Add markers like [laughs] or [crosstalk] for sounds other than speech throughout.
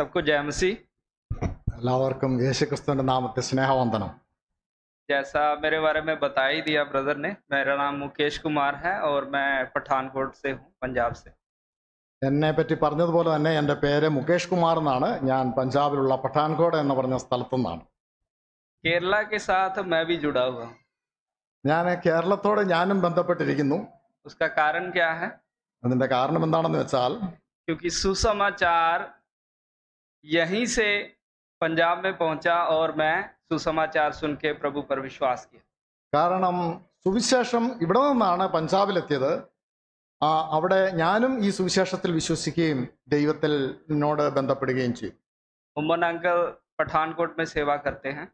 सबको जय मसीह എല്ലാവർക്കും യേശുക്രിസ്തുവിന്റെ നാമത്തിൽ സ്നേഹവന്ദനം जैसा मेरे बारे में बता ही दिया ब्रदर ने मेरा नाम मुकेश कुमार है और मैं पठानकोट से हूँ पंजाब से എന്നെ പറ്റി പറഞ്ഞതുപോലെ തന്നെ എൻ്റെ പേര് മുകേഷ് കുമാർ എന്നാണ് ഞാൻ പഞ്ചാബിലുള്ള പഠാൻകോട് എന്ന് പറഞ്ഞ സ്ഥലത്തു നിന്നാണ് കേരള मैं भी जुड़ा हुआ ഞാൻ കേരളത്തോട് ഞാനും ബന്ധപ്പെട്ടിരിക്കുന്നു कारण क्या है അതിന്റെ കാരണം എന്താണെന്ന് വെച്ചാൽ क्योंकि सुसमाचार यहीं से पंजाब में पहुंचा और मैं സുസമാചാർ സുൻകെ പ്രഭു പർ വിശ്വാസ് കാരണം സുവിശേഷം ഇവിടെ നിന്നാണ് പഞ്ചാബിലെത്തിയത് അവിടെ ഞാനും ഈ സുവിശേഷത്തിൽ വിശ്വസിക്കുകയും ദൈവത്തിൽ എന്നോട് ബന്ധപ്പെടുകയും ചെയ്യും ഉമ്മൻ അങ്കിൾ പഠാൻകോട്ട് മേ സേവ കർത്തേ ഹെ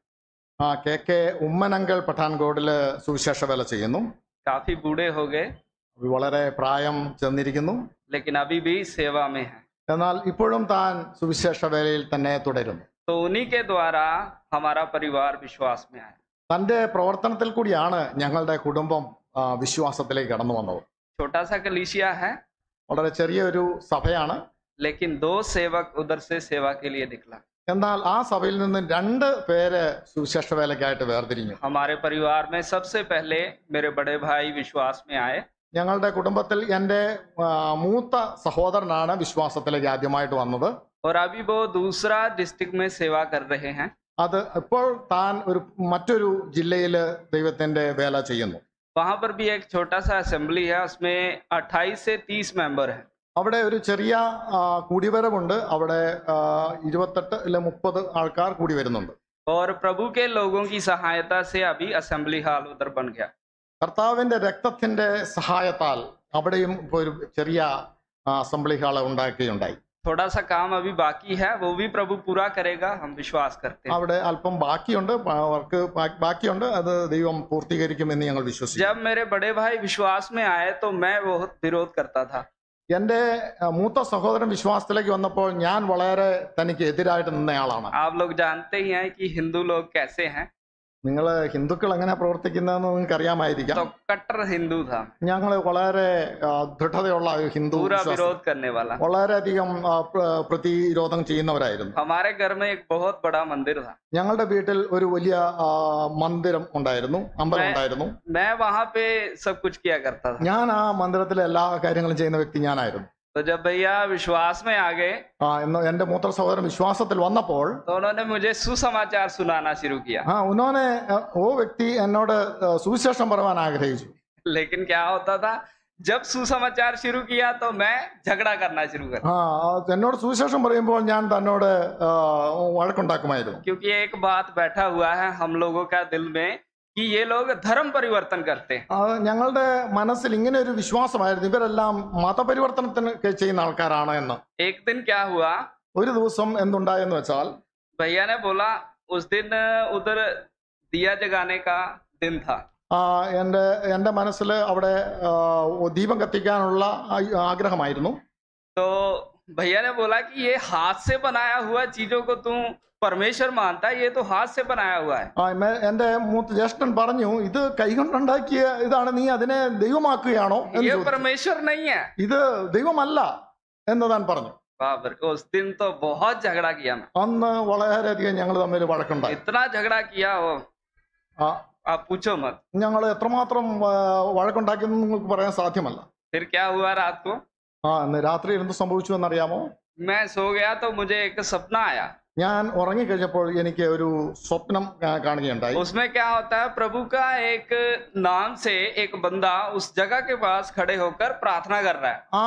ആ കെ കെ ഉമ്മൻ അങ്കിൾ പഠാൻകോട്ടിൽ സുവിശേഷ വേല ചെയ്യുന്നു കാഫി ബൂഡേ ഹോ ഗേ വളരെ പ്രായം ചെന്നിരിക്കുന്നു ലേക്കിൻ അബി ബി സേവ മേ ഹെ എന്നാൽ ഇപ്പോഴും താൻ സുവിശേഷ വേലയിൽ തന്നെ തുടരുന്നു തന്റെ പ്രവർത്തനത്തിൽ കൂടിയാണ് ഞങ്ങളുടെ കുടുംബം വിശ്വാസത്തിലേക്ക് കടന്നു വന്നത് വളരെ ചെറിയൊരു സഭയാണ് ലേക്കിൻ ദോ സേവക് ഉദർ സേ സേവ കെ ലിയേ നിക്ലാ എന്നാൽ ആ സഭയിൽ നിന്ന് രണ്ട് പേര് സുവിശേഷ വേലക്കായിട്ട് വേർതിരിഞ്ഞു ഹമാരെ പരിവാർ മേ സബ്സെ പെഹ്ലെ മേരെ ബഡേ ഭായി വിശ്വാസ് മേ ആയേ ഞങ്ങളുടെ കുടുംബത്തിൽ എൻ്റെ മൂത്ത സഹോദരനാണ് വിശ്വാസത്തിലേക്ക് ആദ്യമായിട്ട് വന്നത് दूसरा डिस्ट्रिक्ट में सेवा कर रहे हैं അത് ഇപ്പോൾ താൻ ഒരു മറ്റൊരു ജില്ലയിൽ ദൈവത്തിന്റെ വേല ചെയ്യുന്നു पर भी एक छोटा सा असेंबली है उसमें 28 से 30 मेंबर हैं അവിടെ ഒരു ചെറിയ കൂടിവരവുണ്ട് അവിടെ ഇരുപത്തെട്ട് അല്ലെ മുപ്പത് ആൾക്കാർ കൂടി വരുന്നുണ്ട് और प्रभु के लोगों की सहायता से अभी असेंबली हॉल उधर बन गया കർത്താവിൻ്റെ രക്തത്തിൻ്റെ സഹായത്താൽ അവിടെയും ഇപ്പോൾ ഒരു ചെറിയ അസംബ്ലി ഹാള് ഉണ്ടാക്കുകയുണ്ടായി थोड़ा सा काम अभी बाकी है वो भी प्रभु पूरा करेगा हम विश्वास करते हैं അവിടെ അല്പം ബാക്കിയുണ്ട് വർക്ക് ബാക്കിയുണ്ട് അത് ദൈവം പൂർത്തീകരിക്കുമെന്ന് ഞങ്ങൾ വിശ്വസിക്കുന്നു जब मेरे बड़े भाई विश्वास में आए तो मैं बहुत विरोध करता था എന്റെ മൂത്ത സഹോദരൻ വിശ്വാസത്തിലേക്ക് വന്നപ്പോൾ ഞാൻ വളരെ തനിക്ക് എതിരായിട്ട് നിന്നയാളാണ് आप लोग जानते ही हैं कि हिंदू लोग कैसे हैं നിങ്ങൾ ഹിന്ദുക്കൾ എങ്ങനെ പ്രവർത്തിക്കുന്നതെന്ന് നിങ്ങൾക്ക് അറിയാമായിരിക്കാം ഹിന്ദു ഞങ്ങൾ വളരെ ദൃഢതയുള്ള ഹിന്ദു വളരെയധികം പ്രതിരോധം ചെയ്യുന്നവരായിരുന്നു ഞങ്ങളുടെ വീട്ടിൽ ഒരു വലിയ മന്ദിരം ഉണ്ടായിരുന്നു അമ്പലം ഉണ്ടായിരുന്നു ഞാൻ ആ മന്ദിരത്തിലെ എല്ലാ കാര്യങ്ങളും ചെയ്യുന്ന വ്യക്തി ഞാനായിരുന്നു तो जब भैया विश्वास में आ गए हाँ मूत्र सहोदर विश्वास तो उन्होंने मुझे सुसमाचार सुनाना शुरू किया हाँ उन्होंने वो व्यक्ति सुविशेष आग्रह लेकिन क्या होता था जब सुसमाचार शुरू किया तो मैं झगड़ा करना शुरू कर हाँ सुविशेष क्योंकि एक बात बैठा हुआ है हम लोगों का दिल में ഈ ये लोग धर्म परिवर्तन ഞങ്ങളുടെ മനസ്സിൽ ഇങ്ങനെ ഒരു വിശ്വാസമായിരുന്നു ഇവരെല്ലാം മതപരിവർത്തനത്തിന് ചെയ്യുന്ന ആൾക്കാരാണ് എന്ന് एक दिन क्या हुआ ഒരു ദിവസം എന്തുണ്ടായെന്ന് വെച്ചാൽ ഭയ്യാനെ ने बोला उस दिन उधर दिया जगाने का दिन था എൻ്റെ എൻ്റെ മനസ്സിൽ അവിടെ ദീപം കത്തിക്കാനുള്ള ആഗ്രഹമായിരുന്നു ഭയ്യാനെ भैया ने बोला कि ये हाथ से बनाया हुआ चीजों പരമേശ്വർ മാനത്ത എന്റെ മൂത്ത ജ്യേഷ്ഠൻ പറഞ്ഞു ഇത് കൈകൊണ്ടുണ്ടാക്കിയ ഇതാണ് നീ അതിനെ ദൈവമാക്കുകയാണോ പരമേശ്വർ ഇത് ദൈവമല്ല എന്ന് താൻ പറഞ്ഞു അന്ന് വളരെയധികം ഞങ്ങൾ തമ്മിൽ വഴക്കുണ്ടായി ഞങ്ങൾ എത്രമാത്രം വഴക്കുണ്ടാക്കിയെന്ന് നിങ്ങൾക്ക് പറയാൻ സാധ്യമല്ല രാത്രി എന്ത് സംഭവിച്ചു എന്നറിയാമോ मैं सो ഞാൻ ഉറങ്ങിക്കഴിഞ്ഞപ്പോൾ എനിക്ക് ഒരു സ്വപ്നം കാണുകയുണ്ടായി उसमें क्या होता है प्रभु का एक नाम से एक बंदा उस जगह के पास खड़े होकर प्रार्थना कर रहा है ആ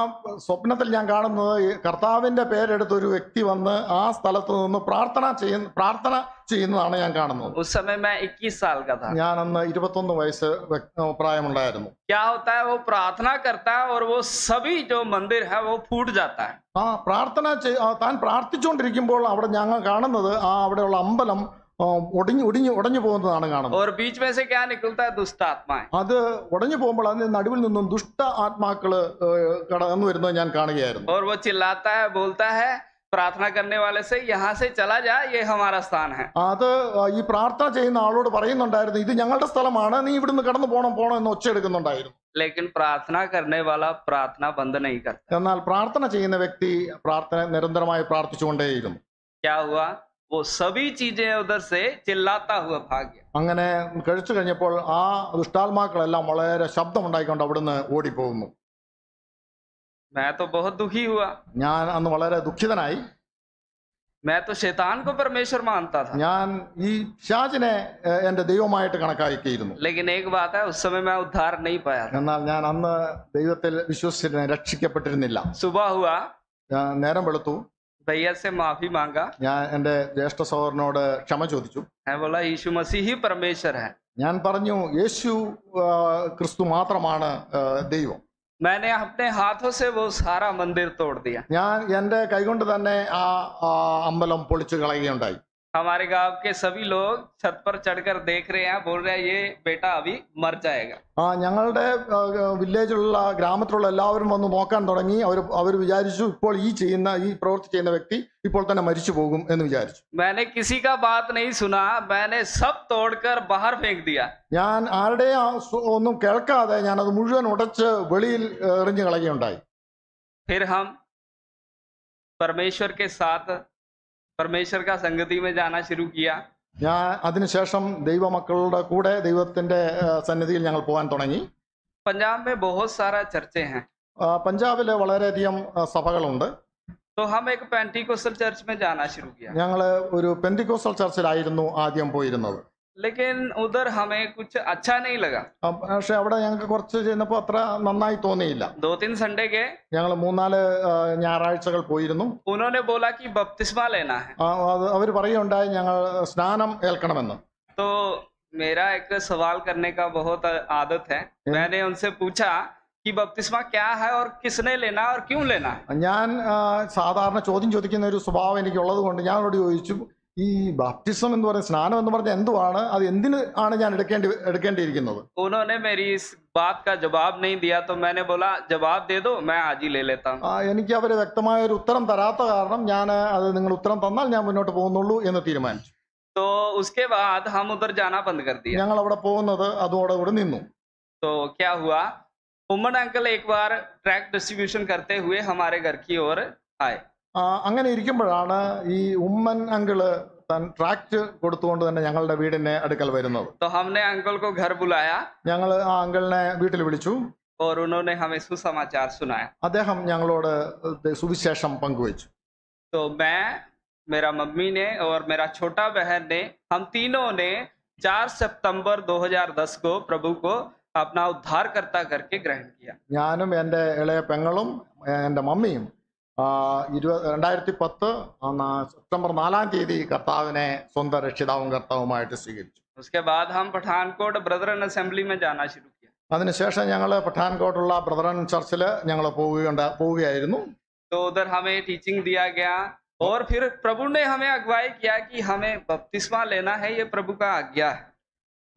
സ്വപ്നത്തിൽ ഞാൻ കാണുന്നത് കർത്താവിന്റെ പേരെടുത്ത് ഒരു വ്യക്തി വന്ന് ആ സ്ഥലത്ത് നിന്ന് പ്രാർത്ഥന ചെയ്യുന്ന പ്രാർത്ഥന ചെയ്യുന്നതാണ് ഞാൻ കാണുന്നത് उस समय मैं 21 साल का था ഞാൻ അന്ന് ഇരുപത്തൊന്ന് വയസ്സ് പ്രായമുണ്ടായിരുന്നു क्या होता है वो प्रार्थना करता है और वो सभी जो मंदिर है वो फूट जाता है പ്രാർത്ഥന താൻ പ്രാർത്ഥിച്ചുകൊണ്ടിരിക്കുമ്പോൾ അവിടെ ഞങ്ങൾ കാണുന്നത് ആ അവിടെയുള്ള അമ്പലം ഒടിഞ്ഞു ഒടിഞ്ഞു ഒടഞ്ഞു പോകുന്നതാണ് കാണുന്നത് और बीच में से क्या निकलता है दुष्ट आत्माएं അത് ഒടഞ്ഞു പോകുമ്പോൾ അതിന് നടുവിൽ നിന്നും ദുഷ്ട ആത്മാക്കള് കടന്നു വരുന്നത് ഞാൻ കാണുകയായിരുന്നു और वो चिल्लाता है बोलता है പ്രാർത്ഥന കരനെ വാലെ ചലാ ജാ യേ ഹമാര സ്ഥാൻ അത് ഈ പ്രാർത്ഥന ചെയ്യുന്ന ആളോട് പറയുന്നുണ്ടായിരുന്നു ഇത് ഞങ്ങളുടെ സ്ഥലമാണ് നീ ഇവിടുന്ന് കടന്നു പോണം പോണം എന്ന് ഒച്ച എടുക്കുന്നുണ്ടായിരുന്നു ലേക്കിൻ പ്രാർത്ഥന കരനെ പ്രാർത്ഥന ബന്ധ നഹി കർത്ത എന്നാൽ പ്രാർത്ഥന ചെയ്യുന്ന വ്യക്തി പ്രാർത്ഥന നിരന്തരമായി പ്രാർത്ഥിച്ചുകൊണ്ടേയിരുന്നു ക്യാ ഹുവാ വോ സബി ചീജേ ഉദർ സെ ചില്ലാത്താ ഹുവാ ഭാഗ്യ അങ്ങനെ കഴിച്ചു കഴിഞ്ഞപ്പോൾ ആ ദുഷ്ടാത്മാക്കളെല്ലാം വളരെ ശബ്ദമുണ്ടായിക്കൊണ്ട് അവിടുന്ന് ഓടിപ്പോകുന്നു मैं तो बहुत दुखी हुआ ഞാൻ അന്ന് വളരെ ദുഃഖിതനായി मैं तो शैतान को परमेश्वर मानता था ഞാൻ ഈ ഷാജിനെ എന്റെ ദൈവമായിട്ട് കണക്കാക്കിയിരുന്നു लेकिन एक बात है उस समय मैं उद्धार नहीं पाया था എന്നാൽ ഞാൻ അന്ന് ദൈവത്തിൽ വിശ്വസിച്ചിരുന്ന രക്ഷിക്കപ്പെട്ടിരുന്നില്ല हुआ നേരം വെളുത്തു ഞാൻ എന്റെ ജ്യേഷ്ഠ സഹോദരനോട് ക്ഷമ ചോദിച്ചു मैं बोला यीशु परमेश्वर ഞാൻ പറഞ്ഞു യേശു ക്രിസ്തു മാത്രമാണ് ദൈവം ഞാൻ എന്റെ കൈകൊണ്ട് തന്നെ ആ ആ അമ്പലം പൊളിച്ചു കളയുകയുണ്ടായി हमारे गांव के सभी लोग छत पर चढ़कर देख रहे हैं बोल रहे हैं ये बेटा अभी मर जाएगा ആ ഞങ്ങളുടെ വില്ലേജിലുള്ള ഗ്രാമത്തിലുള്ള എല്ലാവരും വന്ന് നോക്കാൻ തുടങ്ങി അവർ അവർ വിചാരിച്ചു ഇപ്പോൾ ഈ ചെയ്യുന്ന ഈ പ്രവൃത്തി ചെയ്യുന്ന വ്യക്തി ഇപ്പോൾ തന്നെ മരിച്ചു പോകും എന്ന് വിചാരിച്ചു मैंने किसी का बात नहीं सुना मैंने सब तोड़कर बाहर फेंक दिया ഞാൻ ആരുടെ ഒന്നും കേൾക്കാതെ ഞാൻ അത് മുഴുവൻ ഉടച്ച് വെളിയിൽ എറിഞ്ഞു കളയുകയുണ്ടായി फिर हम परमेश्वर के साथ परमेश्वर का संगति में जाना शुरू किया ഞാൻ അതിനുശേഷം ദൈവമക്കളുടെ കൂടെ ദൈവത്തിന്റെ സന്നിധിയിൽ ഞങ്ങൾ പോകാൻ തുടങ്ങി പഞ്ചാബ് में बहुत सारा പഞ്ചാബില് വളരെയധികം സഭകളുണ്ട് तो हम एक पेंटिकोस्टल चर्च में जाना शुरू किया ഞങ്ങൾ ഒരു പെന്തിക്കോസൽ ചർച്ചിലായിരുന്നു ആദ്യം പോയിരുന്നത് ലെക്കിൻ ഉദർ ഹമേ കുച്ച് അച്ഛാ നഹീ ലഗാ പക്ഷെ അവിടെ ഞങ്ങൾക്ക് കുറച്ച് ചെന്നപ്പോൾ അത്ര നന്നായി തോന്നിയില്ല ദോ തിൻ സൺഡേ കെ ഞങ്ങൾ മൂന്നാല് ഞായറാഴ്ചകൾ പോയിരുന്നു ഉന്നോനെ ബോലാ കി ബപ്തിസ്മ ലേനാ അവർ പറയുണ്ടായി ഞങ്ങൾ സ്നാനം ഏൽക്കണമെന്ന് തോ मेरा एक सवाल करने का बहुत आदत है मैंने उनसे पूछा कि बपतिस्मा क्या है और किसने लेना और क्यों लेना ഞാൻ സാധാരണ ചോദ്യം ചോദിക്കുന്ന ഒരു സ്വഭാവം എനിക്കുള്ളത് കൊണ്ട് ഞാൻ അവിടെ ചോദിച്ചു ഈ ബാപ്റ്റിസം എന്ന് പറയുന്ന സ്നാനം എന്ന് പറഞ്ഞാൽ എന്തുവാണ് അത് എന്തിന് ആണ് ഞാൻ എടുക്കേണ്ടി എടുക്കേണ്ടിയിരിക്കുന്നത് എനിക്ക് അവര് വ്യക്തമായ ഒരു ഉത്തരം തരാത്ത കാരണം ഞാൻ അത് നിങ്ങൾ ഉത്തരം തന്നാൽ ഞാൻ മുന്നോട്ട് പോകുന്നുള്ളൂ എന്ന് തീരുമാനിച്ചു ഞങ്ങൾ അവിടെ പോകുന്നത് അതോടെ കൂടെ നിന്നു ഉമ്മൻ അങ്കൽ हुआ उमर अंकल एक बार ट्रैक डिस्ट्रीब्यूशन करते हुए हमारे അങ്ങനെ ഇരിക്കുമ്പോൾ ആണ് ഈ ഉമ്മൻ അങ്കിൾ തന്റെ ട്രാക്ടർ കൊണ്ടു കൊണ്ടേ ഞങ്ങളുടെ വീടിനെ അടുക്കൽ വരുന്നത് സോ ഹംനേ അങ്കിൾ കോ ഘർ ബുലായ ജങ്ങളെ ആ അങ്കിൾനെ വീട്ടിൽ വിളിച്ചു കൊരുണനെ हमे सुसमाचार सुनाया അതെ ഹം ഞങ്ങളോട് സുവിശേഷം പങ്കുവെച്ചു സോ મે मेरा मम्मी ने और मेरा छोटा बहन ने हम तीनों ने 4 സെപ്റ്റംബർ 2010 को प्रभु को अपना उद्धारकर्ता करके ग्रहण किया ഞാനും എൻടെ ഇളയ പെങ്ങളും എൻടെ मम्मीയും ഇരുപത് രണ്ടായിരത്തി പത്ത് സെപ്റ്റംബർ നാലാം തീയതി കർത്താവിനെ സ്വന്തം രക്ഷിതാവും കർത്താവുമായിട്ട് സ്വീകരിച്ചു പഠാൻകോട്ട് ബ്രദറൻ അസംബ്ലി അതിനുശേഷം ഞങ്ങൾ പഠാൻകോട്ടുള്ള ബ്രദറൻ ചർച്ചിൽ ഞങ്ങൾ പോവുകയുണ്ട് പോവുകയായിരുന്നു तो उधर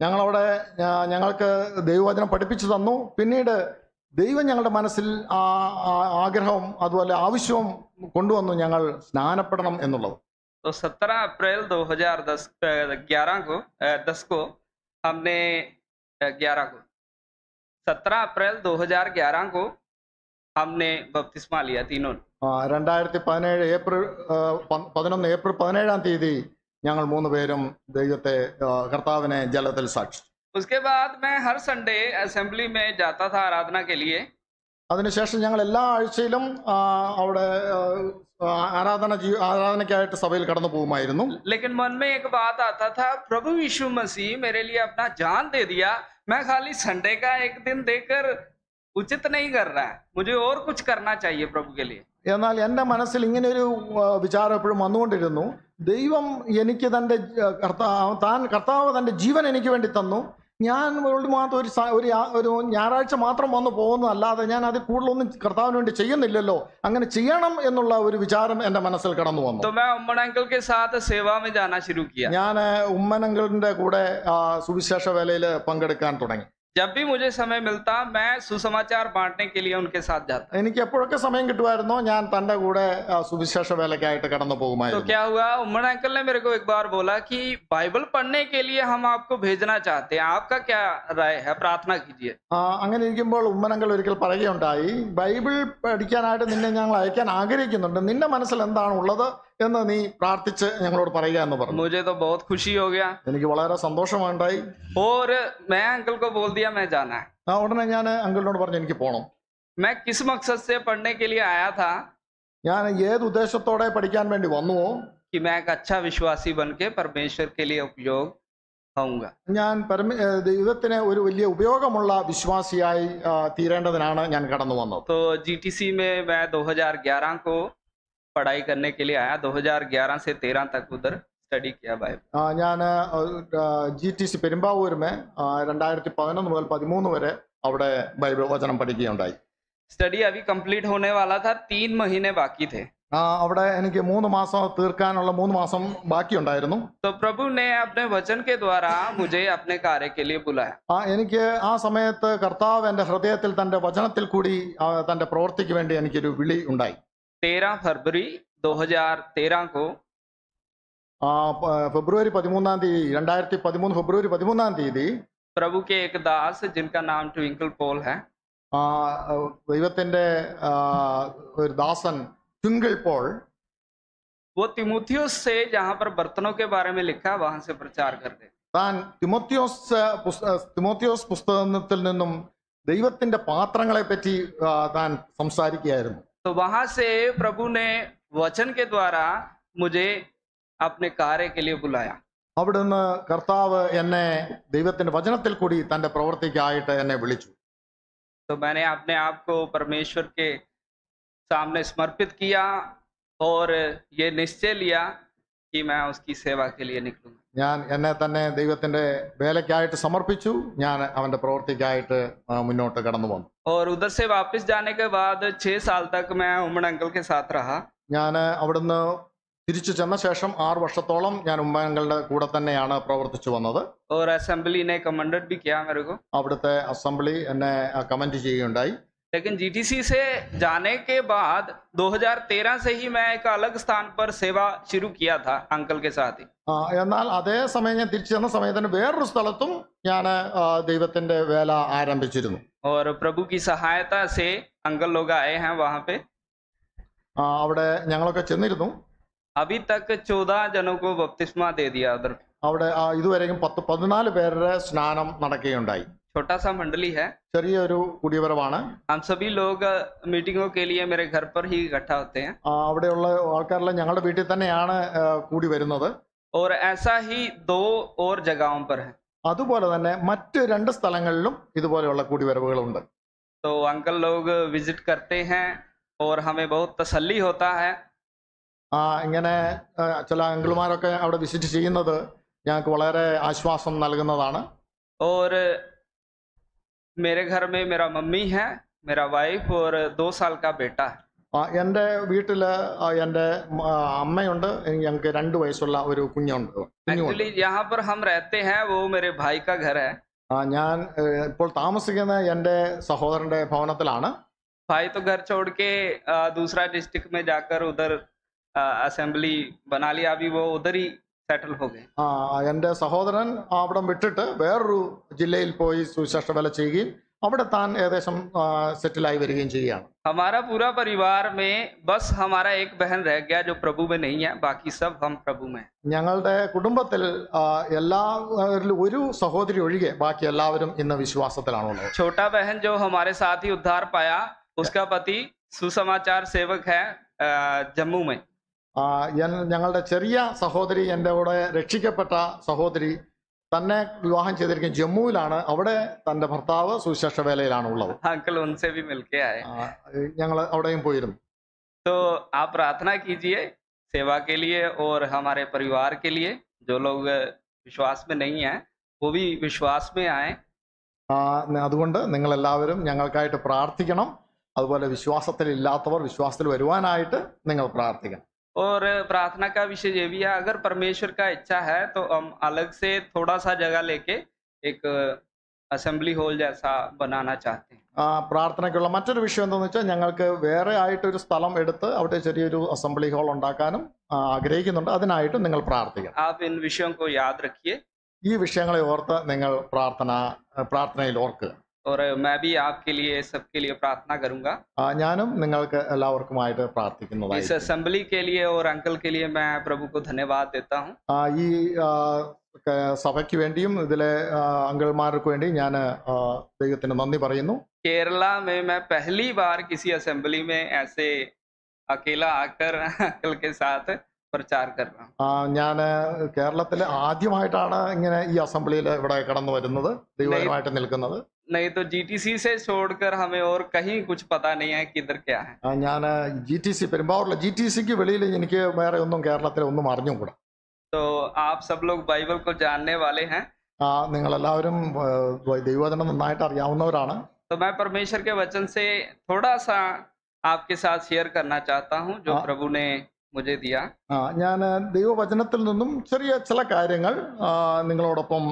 ഞങ്ങളവിടെ ഞങ്ങൾക്ക് ദൈവവചനം പഠിപ്പിച്ചു തന്നു പിന്നീട് ദൈവം ഞങ്ങളുടെ മനസ്സിൽ ആ ആഗ്രഹവും അതുപോലെ ആവശ്യവും കൊണ്ടുവന്നു ഞങ്ങൾ സ്നാനപ്പെടണം എന്നുള്ളത് तो 17 अप्रैल 2010 11 को दस को हमने 11 को 17 अप्रैल 2011 को हमने बपतिस्मा രണ്ടായിരത്തി പതിനേഴ് ഏപ്രിൽ പതിനൊന്ന് ഏപ്രിൽ പതിനേഴാം തീയതി ഞങ്ങൾ മൂന്ന് പേരും ദൈവത്തെ കർത്താവിനെ ജലത്തിൽ സാക്ഷി उसके बाद मैं हर संडे असेंबली में जाता था आराधना के लिए അതിനുശേഷം ഞങ്ങൾ എല്ലാ ആഴ്ചയിലും അവിടെ ആരാധന ആരാധനയ്ക്കായിട്ട് സഭയിൽ കടന്നു പോകുമായിരുന്നു लेकिन मन में एक बात आता था प्रभु यीशु मसीह मेरे लिए अपना जान दे दिया मैं खाली संडे का एक दिन देकर ഉചിത് नहीं कर रहा है मुझे और कुछ करना चाहिए प्रभु के लिए എന്നാൽ എൻ്റെ മനസ്സിൽ ഇങ്ങനെ ഒരു വിചാരം എപ്പോഴും വന്നുകൊണ്ടിരുന്നു ദൈവം എനിക്ക് തൻ്റെ കർത്താവ് താൻ കർത്താവ് തൻ്റെ ജീവൻ എനിക്ക് വേണ്ടി തന്നു ഞാൻ വേൾഡ് മാത്രം ഒരു ഒരു ഞായറാഴ്ച മാത്രം വന്ന് പോകുന്നതല്ലാതെ ഞാൻ അത് കൂടുതലൊന്നും കർത്താവിന് വേണ്ടി ചെയ്യുന്നില്ലല്ലോ അങ്ങനെ ചെയ്യണം എന്നുള്ള ഒരു വിചാരം എന്റെ മനസ്സിൽ കടന്നു വന്നു ഞാൻ ഉമ്മനങ്കിളിന്റെ കൂടെ സുവിശേഷ വേലയിൽ പങ്കെടുക്കാൻ തുടങ്ങി ജബ് ബി മുജെ സമയം മിൽത്താ മേ സുസമാചാർ ബാട്ടെ കെ ലിയ ഉൻകെ സാത്ത് ജാത്ത എനിക്ക് എപ്പോഴൊക്കെ സമയം കിട്ടുമായിരുന്നു ഞാൻ തന്റെ കൂടെ സുവിശേഷ വേലക്കായിട്ട് കടന്നു പോകുമായിരുന്നു ക്യാ ഹുവാ ഉമ്മർ അങ്കൽ ने മേരെ കോ एक बार बोला कि बाइबल पढ़ने के ഹം ആപ്കോ ഭേജ്നാ भेजना चाहते हैं आपका क्या राय है प्रार्थना कीजिए അങ്ങനെ ഇരിക്കുമ്പോൾ അങ്കൽ ഒരിക്കൽ പറയുകയുണ്ടായി ബൈബിൾ പഠിക്കാനായിട്ട് നിന്നെ ഞങ്ങൾ അയക്കാൻ ആഗ്രഹിക്കുന്നുണ്ട് നിന്റെ മനസ്സിൽ എന്താണ് ഉള്ളത് എന്ന് നീ പ്രാർത്ഥിച്ച് ഞങ്ങളോട് പറയുക എന്ന് പറഞ്ഞു मुझे तो बहुत खुशी हो गया എനിക്ക് വളരെ സന്തോഷമുണ്ടായി और मैं अंकल को बोल दिया मैं जाना ആ ഉടനെ ഞാൻ അങ്കിളിനോട് പറഞ്ഞു എനിക്ക് പോകണം मैं किस मकसद से पढ़ने के लिए आया था ഞാൻ ഏത് ഉദ്ദേശത്തോടെ പഠിക്കാൻ വേണ്ടി വന്നുവോ कि मैं एक अच्छा विश्वासी बन परमेश्वर के लिए उपयोग ഞാൻ പരമ ദൈവത്തിന് ഒരു വലിയ ഉപയോഗമുള്ള വിശ്വാസിയായി തീരേണ്ടതിനാണ് ഞാൻ കടന്നു വന്നത് तो जीटीसी में मैं 2011 को पढ़ाई करने के लिए आया 2011 से 13 तक उधर स्टडी किया भाई या जी टी सी पेरूर में रूल पदमू वे अवचन पढ़ी स्टडी अभी कंप्लीट होने वाला था तीन महीने बाकी थे अवड़े मूं बाकी प्रभु ने अपने के द्वारा मुझे अपने बुलाया हृदय तचन कूड़ी वे तेरह फरवरी 2013 को ഫെബ്രുവരി പതിമൂന്നാം തീയതി രണ്ടായിരത്തി പതിമൂന്ന് ഫെബ്രുവരി പതിമൂന്നാം തീയതി प्रभु के एक दास जिनका नाम ट्विंकल പോൾ है ആ, ദൈവത്തിന്റെ ഒരു ദാസൻ ട്വിങ്കിൾ പോൾ वो तिमुथियोस से जहाँ पर बर्तनों के बारे में लिखा वहां से प्रचार कर दे താൻ തിമോത്തിയോസ് തിമോത്തിയോസ് പുസ്തകത്തിൽ നിന്നും ദൈവത്തിന്റെ പാത്രങ്ങളെ പറ്റി ആ, താൻ സംസാരിക്കുകയായിരുന്നു तो वहां से प्रभु ने वचन के द्वारा मुझे अपने कार्य के लिए बुलाया അവിടുന്ന് കർത്താവ് എന്നെ ദൈവത്തിന്റെ വചനത്തിൽ കൂടി തന്റെ പ്രവർത്തിക്കായിട്ട് എന്നെ വിളിച്ചു तो मैंने अपने आप को परमेश्वर के सामने समर्पित किया और निश्चय लिया कि मैं उसकी सेवा के लिए निकलूंगा ഞാൻ എന്നെ തന്നെ ദൈവത്തിന്റെ വേലയ്ക്കായിട്ട് സമർപ്പിച്ചു ഞാൻ അവന്റെ പ്രവർത്തിക്കായിട്ട് മുന്നോട്ട് കടന്നു വന്നു और उधर से वापस जाने के बाद छह साल तक मैं उम्मन अंकल के साथ रहा ഞാൻ അവിടുന്ന് തിരിച്ചു ചെന്ന ശേഷം ആറ് വർഷത്തോളം ഞാൻ ഉമ്മങ്ങളുടെ കൂടെ തന്നെയാണ് പ്രവർത്തിച്ചു വന്നത് और असेंबली ने भी किया मेरे को അവിടുത്തെ അസംബ്ലി എന്നെ കമന്റ് ചെയ്യുകയുണ്ടായി लेकिन जीटीसी से जाने के बाद 2013 से ही मैं एक अलग स्थान पर सेवा शुरू किया था अंकल के साथ എന്നാൽ അതേ സമയം ഞാൻ തിരിച്ചു ചെന്ന സമയത്തിന് വേറൊരു സ്ഥലത്തും ഞാൻ ദൈവത്തിന്റെ വേല ആരംഭിച്ചിരുന്നു और प्रभु की सहायता से अंकल लोग आए हैं वहां पे അവിടെ ഞങ്ങളൊക്കെ ചെന്നിരുന്നു അഭി തക്ക് ചോദാ ജനക്കോ ബപ്തിസ്മ ദേദിയ അതർ അവിടെ ഇതുവരെയും പത്ത് പതിനാല് പേരുടെ സ്നാനം നടക്കുകയുണ്ടായി छोटा सा मंडली है ചെറിയൊരു കുടിയവരവാണ് हम सभी लोग मीटिंगों के लिए मेरे घर पर ही इकट्ठा होते हैं അവിടെയുള്ള ആൾക്കാരെല്ലാം ഞങ്ങളുടെ വീട്ടിൽ തന്നെയാണ് കൂടി വരുന്നത് और ऐसा ही दो और जगहों पर है അതുപോലെ തന്നെ മറ്റ് രണ്ട് സ്ഥലങ്ങളിലും ഇതുപോലെയുള്ള കൂടിവരവുകളുണ്ട് तो अंकल लोग विजिट करते हैं और हमें बहुत तसल्ली होता है ആ ഇങ്ങനെ ചില അങ്കിൾമാരൊക്കെ അവിടെ വിസിറ്റ് ചെയ്യുന്നത് ഞങ്ങൾക്ക് വളരെ ആശ്വാസം നൽകുന്നതാണ് और मेरे घर में मेरा मम्मी है मेरा वाइफ और दो साल का बेटा है എൻ്റെ വീട്ടിൽ എൻ്റെ അമ്മയുണ്ട് ഞങ്ങൾക്ക് രണ്ട് വയസ്സുള്ള ഒരു കുഞ്ഞുണ്ട് ആക്ച്വലി ഞാൻ ഇപ്പോൾ താമസിക്കുന്നത് എൻ്റെ സഹോദരന്റെ ഭവനത്തിലാണ് എന്റെ ആ സഹോദരൻ അവിടം വിട്ടിട്ട് വേറൊരു ജില്ലയിൽ പോയി സുശേഷ വില ചെയ്യുകയും അവിടെ താൻ ഏകദേശം സെറ്റിലായി വരികയും ചെയ്യുകയാണ് हमारा पूरा परिवार में बस हमारा एक बहन रह गया जो प्रभु में नहीं है बाकी सब हम प्रभु में ഞങ്ങളുടെ കുടുംബത്തിൽ എല്ലാവരിലും ഒരു സഹോദരി ഒഴികെ ബാക്കി എല്ലാവരും ഇന്ന് ഉള്ളത് छोटा बहन जो हमारे साथ ही उद्धार पाया उसका पति सुसमाचार सेवक है जम्मू में ഞങ്ങളുടെ ചെറിയ സഹോദരി എൻ്റെ കൂടെ രക്ഷിക്കപ്പെട്ട സഹോദരി തന്നെ വിവാഹം ചെയ്തിരിക്കുന്ന ജമ്മുവിലാണ് അവിടെ തന്റെ ഭർത്താവ് സുവിശേഷ വേലയിലാണ് ഉള്ളത് ഞങ്ങൾ അവിടെയും പോയിരുന്നു तो ആ പ്രാർത്ഥന कीजिए सेवा के लिए और हमारे परिवार के लिए जो लोग विश्वास में नहीं है वो भी विश्वास में आए അതുകൊണ്ട് നിങ്ങൾ എല്ലാവരും ഞങ്ങൾക്കായിട്ട് പ്രാർത്ഥിക്കണം അതുപോലെ വിശ്വാസത്തിൽ ഇല്ലാത്തവർ വിശ്വാസത്തിൽ വരുവാനായിട്ട് നിങ്ങൾ പ്രാർത്ഥിക്കണം और प्रार्थना का विषय ये भी है अगर परमेश्वर का इच्छा है तो हम अलग से थोड़ा सा जगह लेके एक അസംബ്ലി ഹോൾ പ്രാർത്ഥനയ്ക്കുള്ള മറ്റൊരു വിഷയം എന്താണെന്ന് വെച്ചാൽ ഞങ്ങൾക്ക് വേറെ ആയിട്ട് ഒരു സ്ഥലം എടുത്ത് അവിടെ ചെറിയൊരു അസംബ്ലി ഹോൾ ഉണ്ടാക്കാനും ആഗ്രഹിക്കുന്നുണ്ട് അതിനായിട്ട് നിങ്ങൾ പ്രാർത്ഥിക്കണം ഈ വിഷയങ്ങളെ ഓർത്ത് നിങ്ങൾ പ്രാർത്ഥന പ്രാർത്ഥനയിൽ ഓർക്കുക ഞാനും നിങ്ങൾക്ക് എല്ലാവർക്കുമായിട്ട് പ്രാർത്ഥിക്കുന്നതായി അസംബ്ലി അങ്കിൾ പ്രഭു ധന്യവാദ് ഈ സഭയ്ക്ക് വേണ്ടിയും ഇതിലെ അങ്കിൾമാർക്ക് വേണ്ടി ഞാൻ ദൈവത്തിന് നന്ദി പറയുന്നു കേരള പഹലി ബാർ കിസി അസംബ്ലി ऐसे അക്കേല ആക്കർ അങ്കിൾ സാത്ത് ഞാന് ഞാൻ ആദ്യമായിട്ടാണ് ഇങ്ങനെ ഈ അസംബ്ലിയിൽ ഇവിടെ കടന്നു വരുന്നത് ദൈവമായിട്ട് നിൽക്കുന്നത് नहीं तो जीटीसी से छोड़कर हमें और कहीं कुछ पता नहीं है किधर क्या है ഞാൻ ജി ടി സി പെരുമ്പാവൂരിലെ ജി ടി സിക്ക് तो आप सब लोग बाइबल को जानने वाले हैं तो मैं परमेश्वर के वचन से थोड़ा सा आपके साथ शेयर करना चाहता हूँ जो प्रभु ने मुझे दिया हां ज्ञान दैवो वचनத்தில் നിന്നും ചെറിയ ചില കാര്യങ്ങൾ നിങ്ങളോടോപ്പം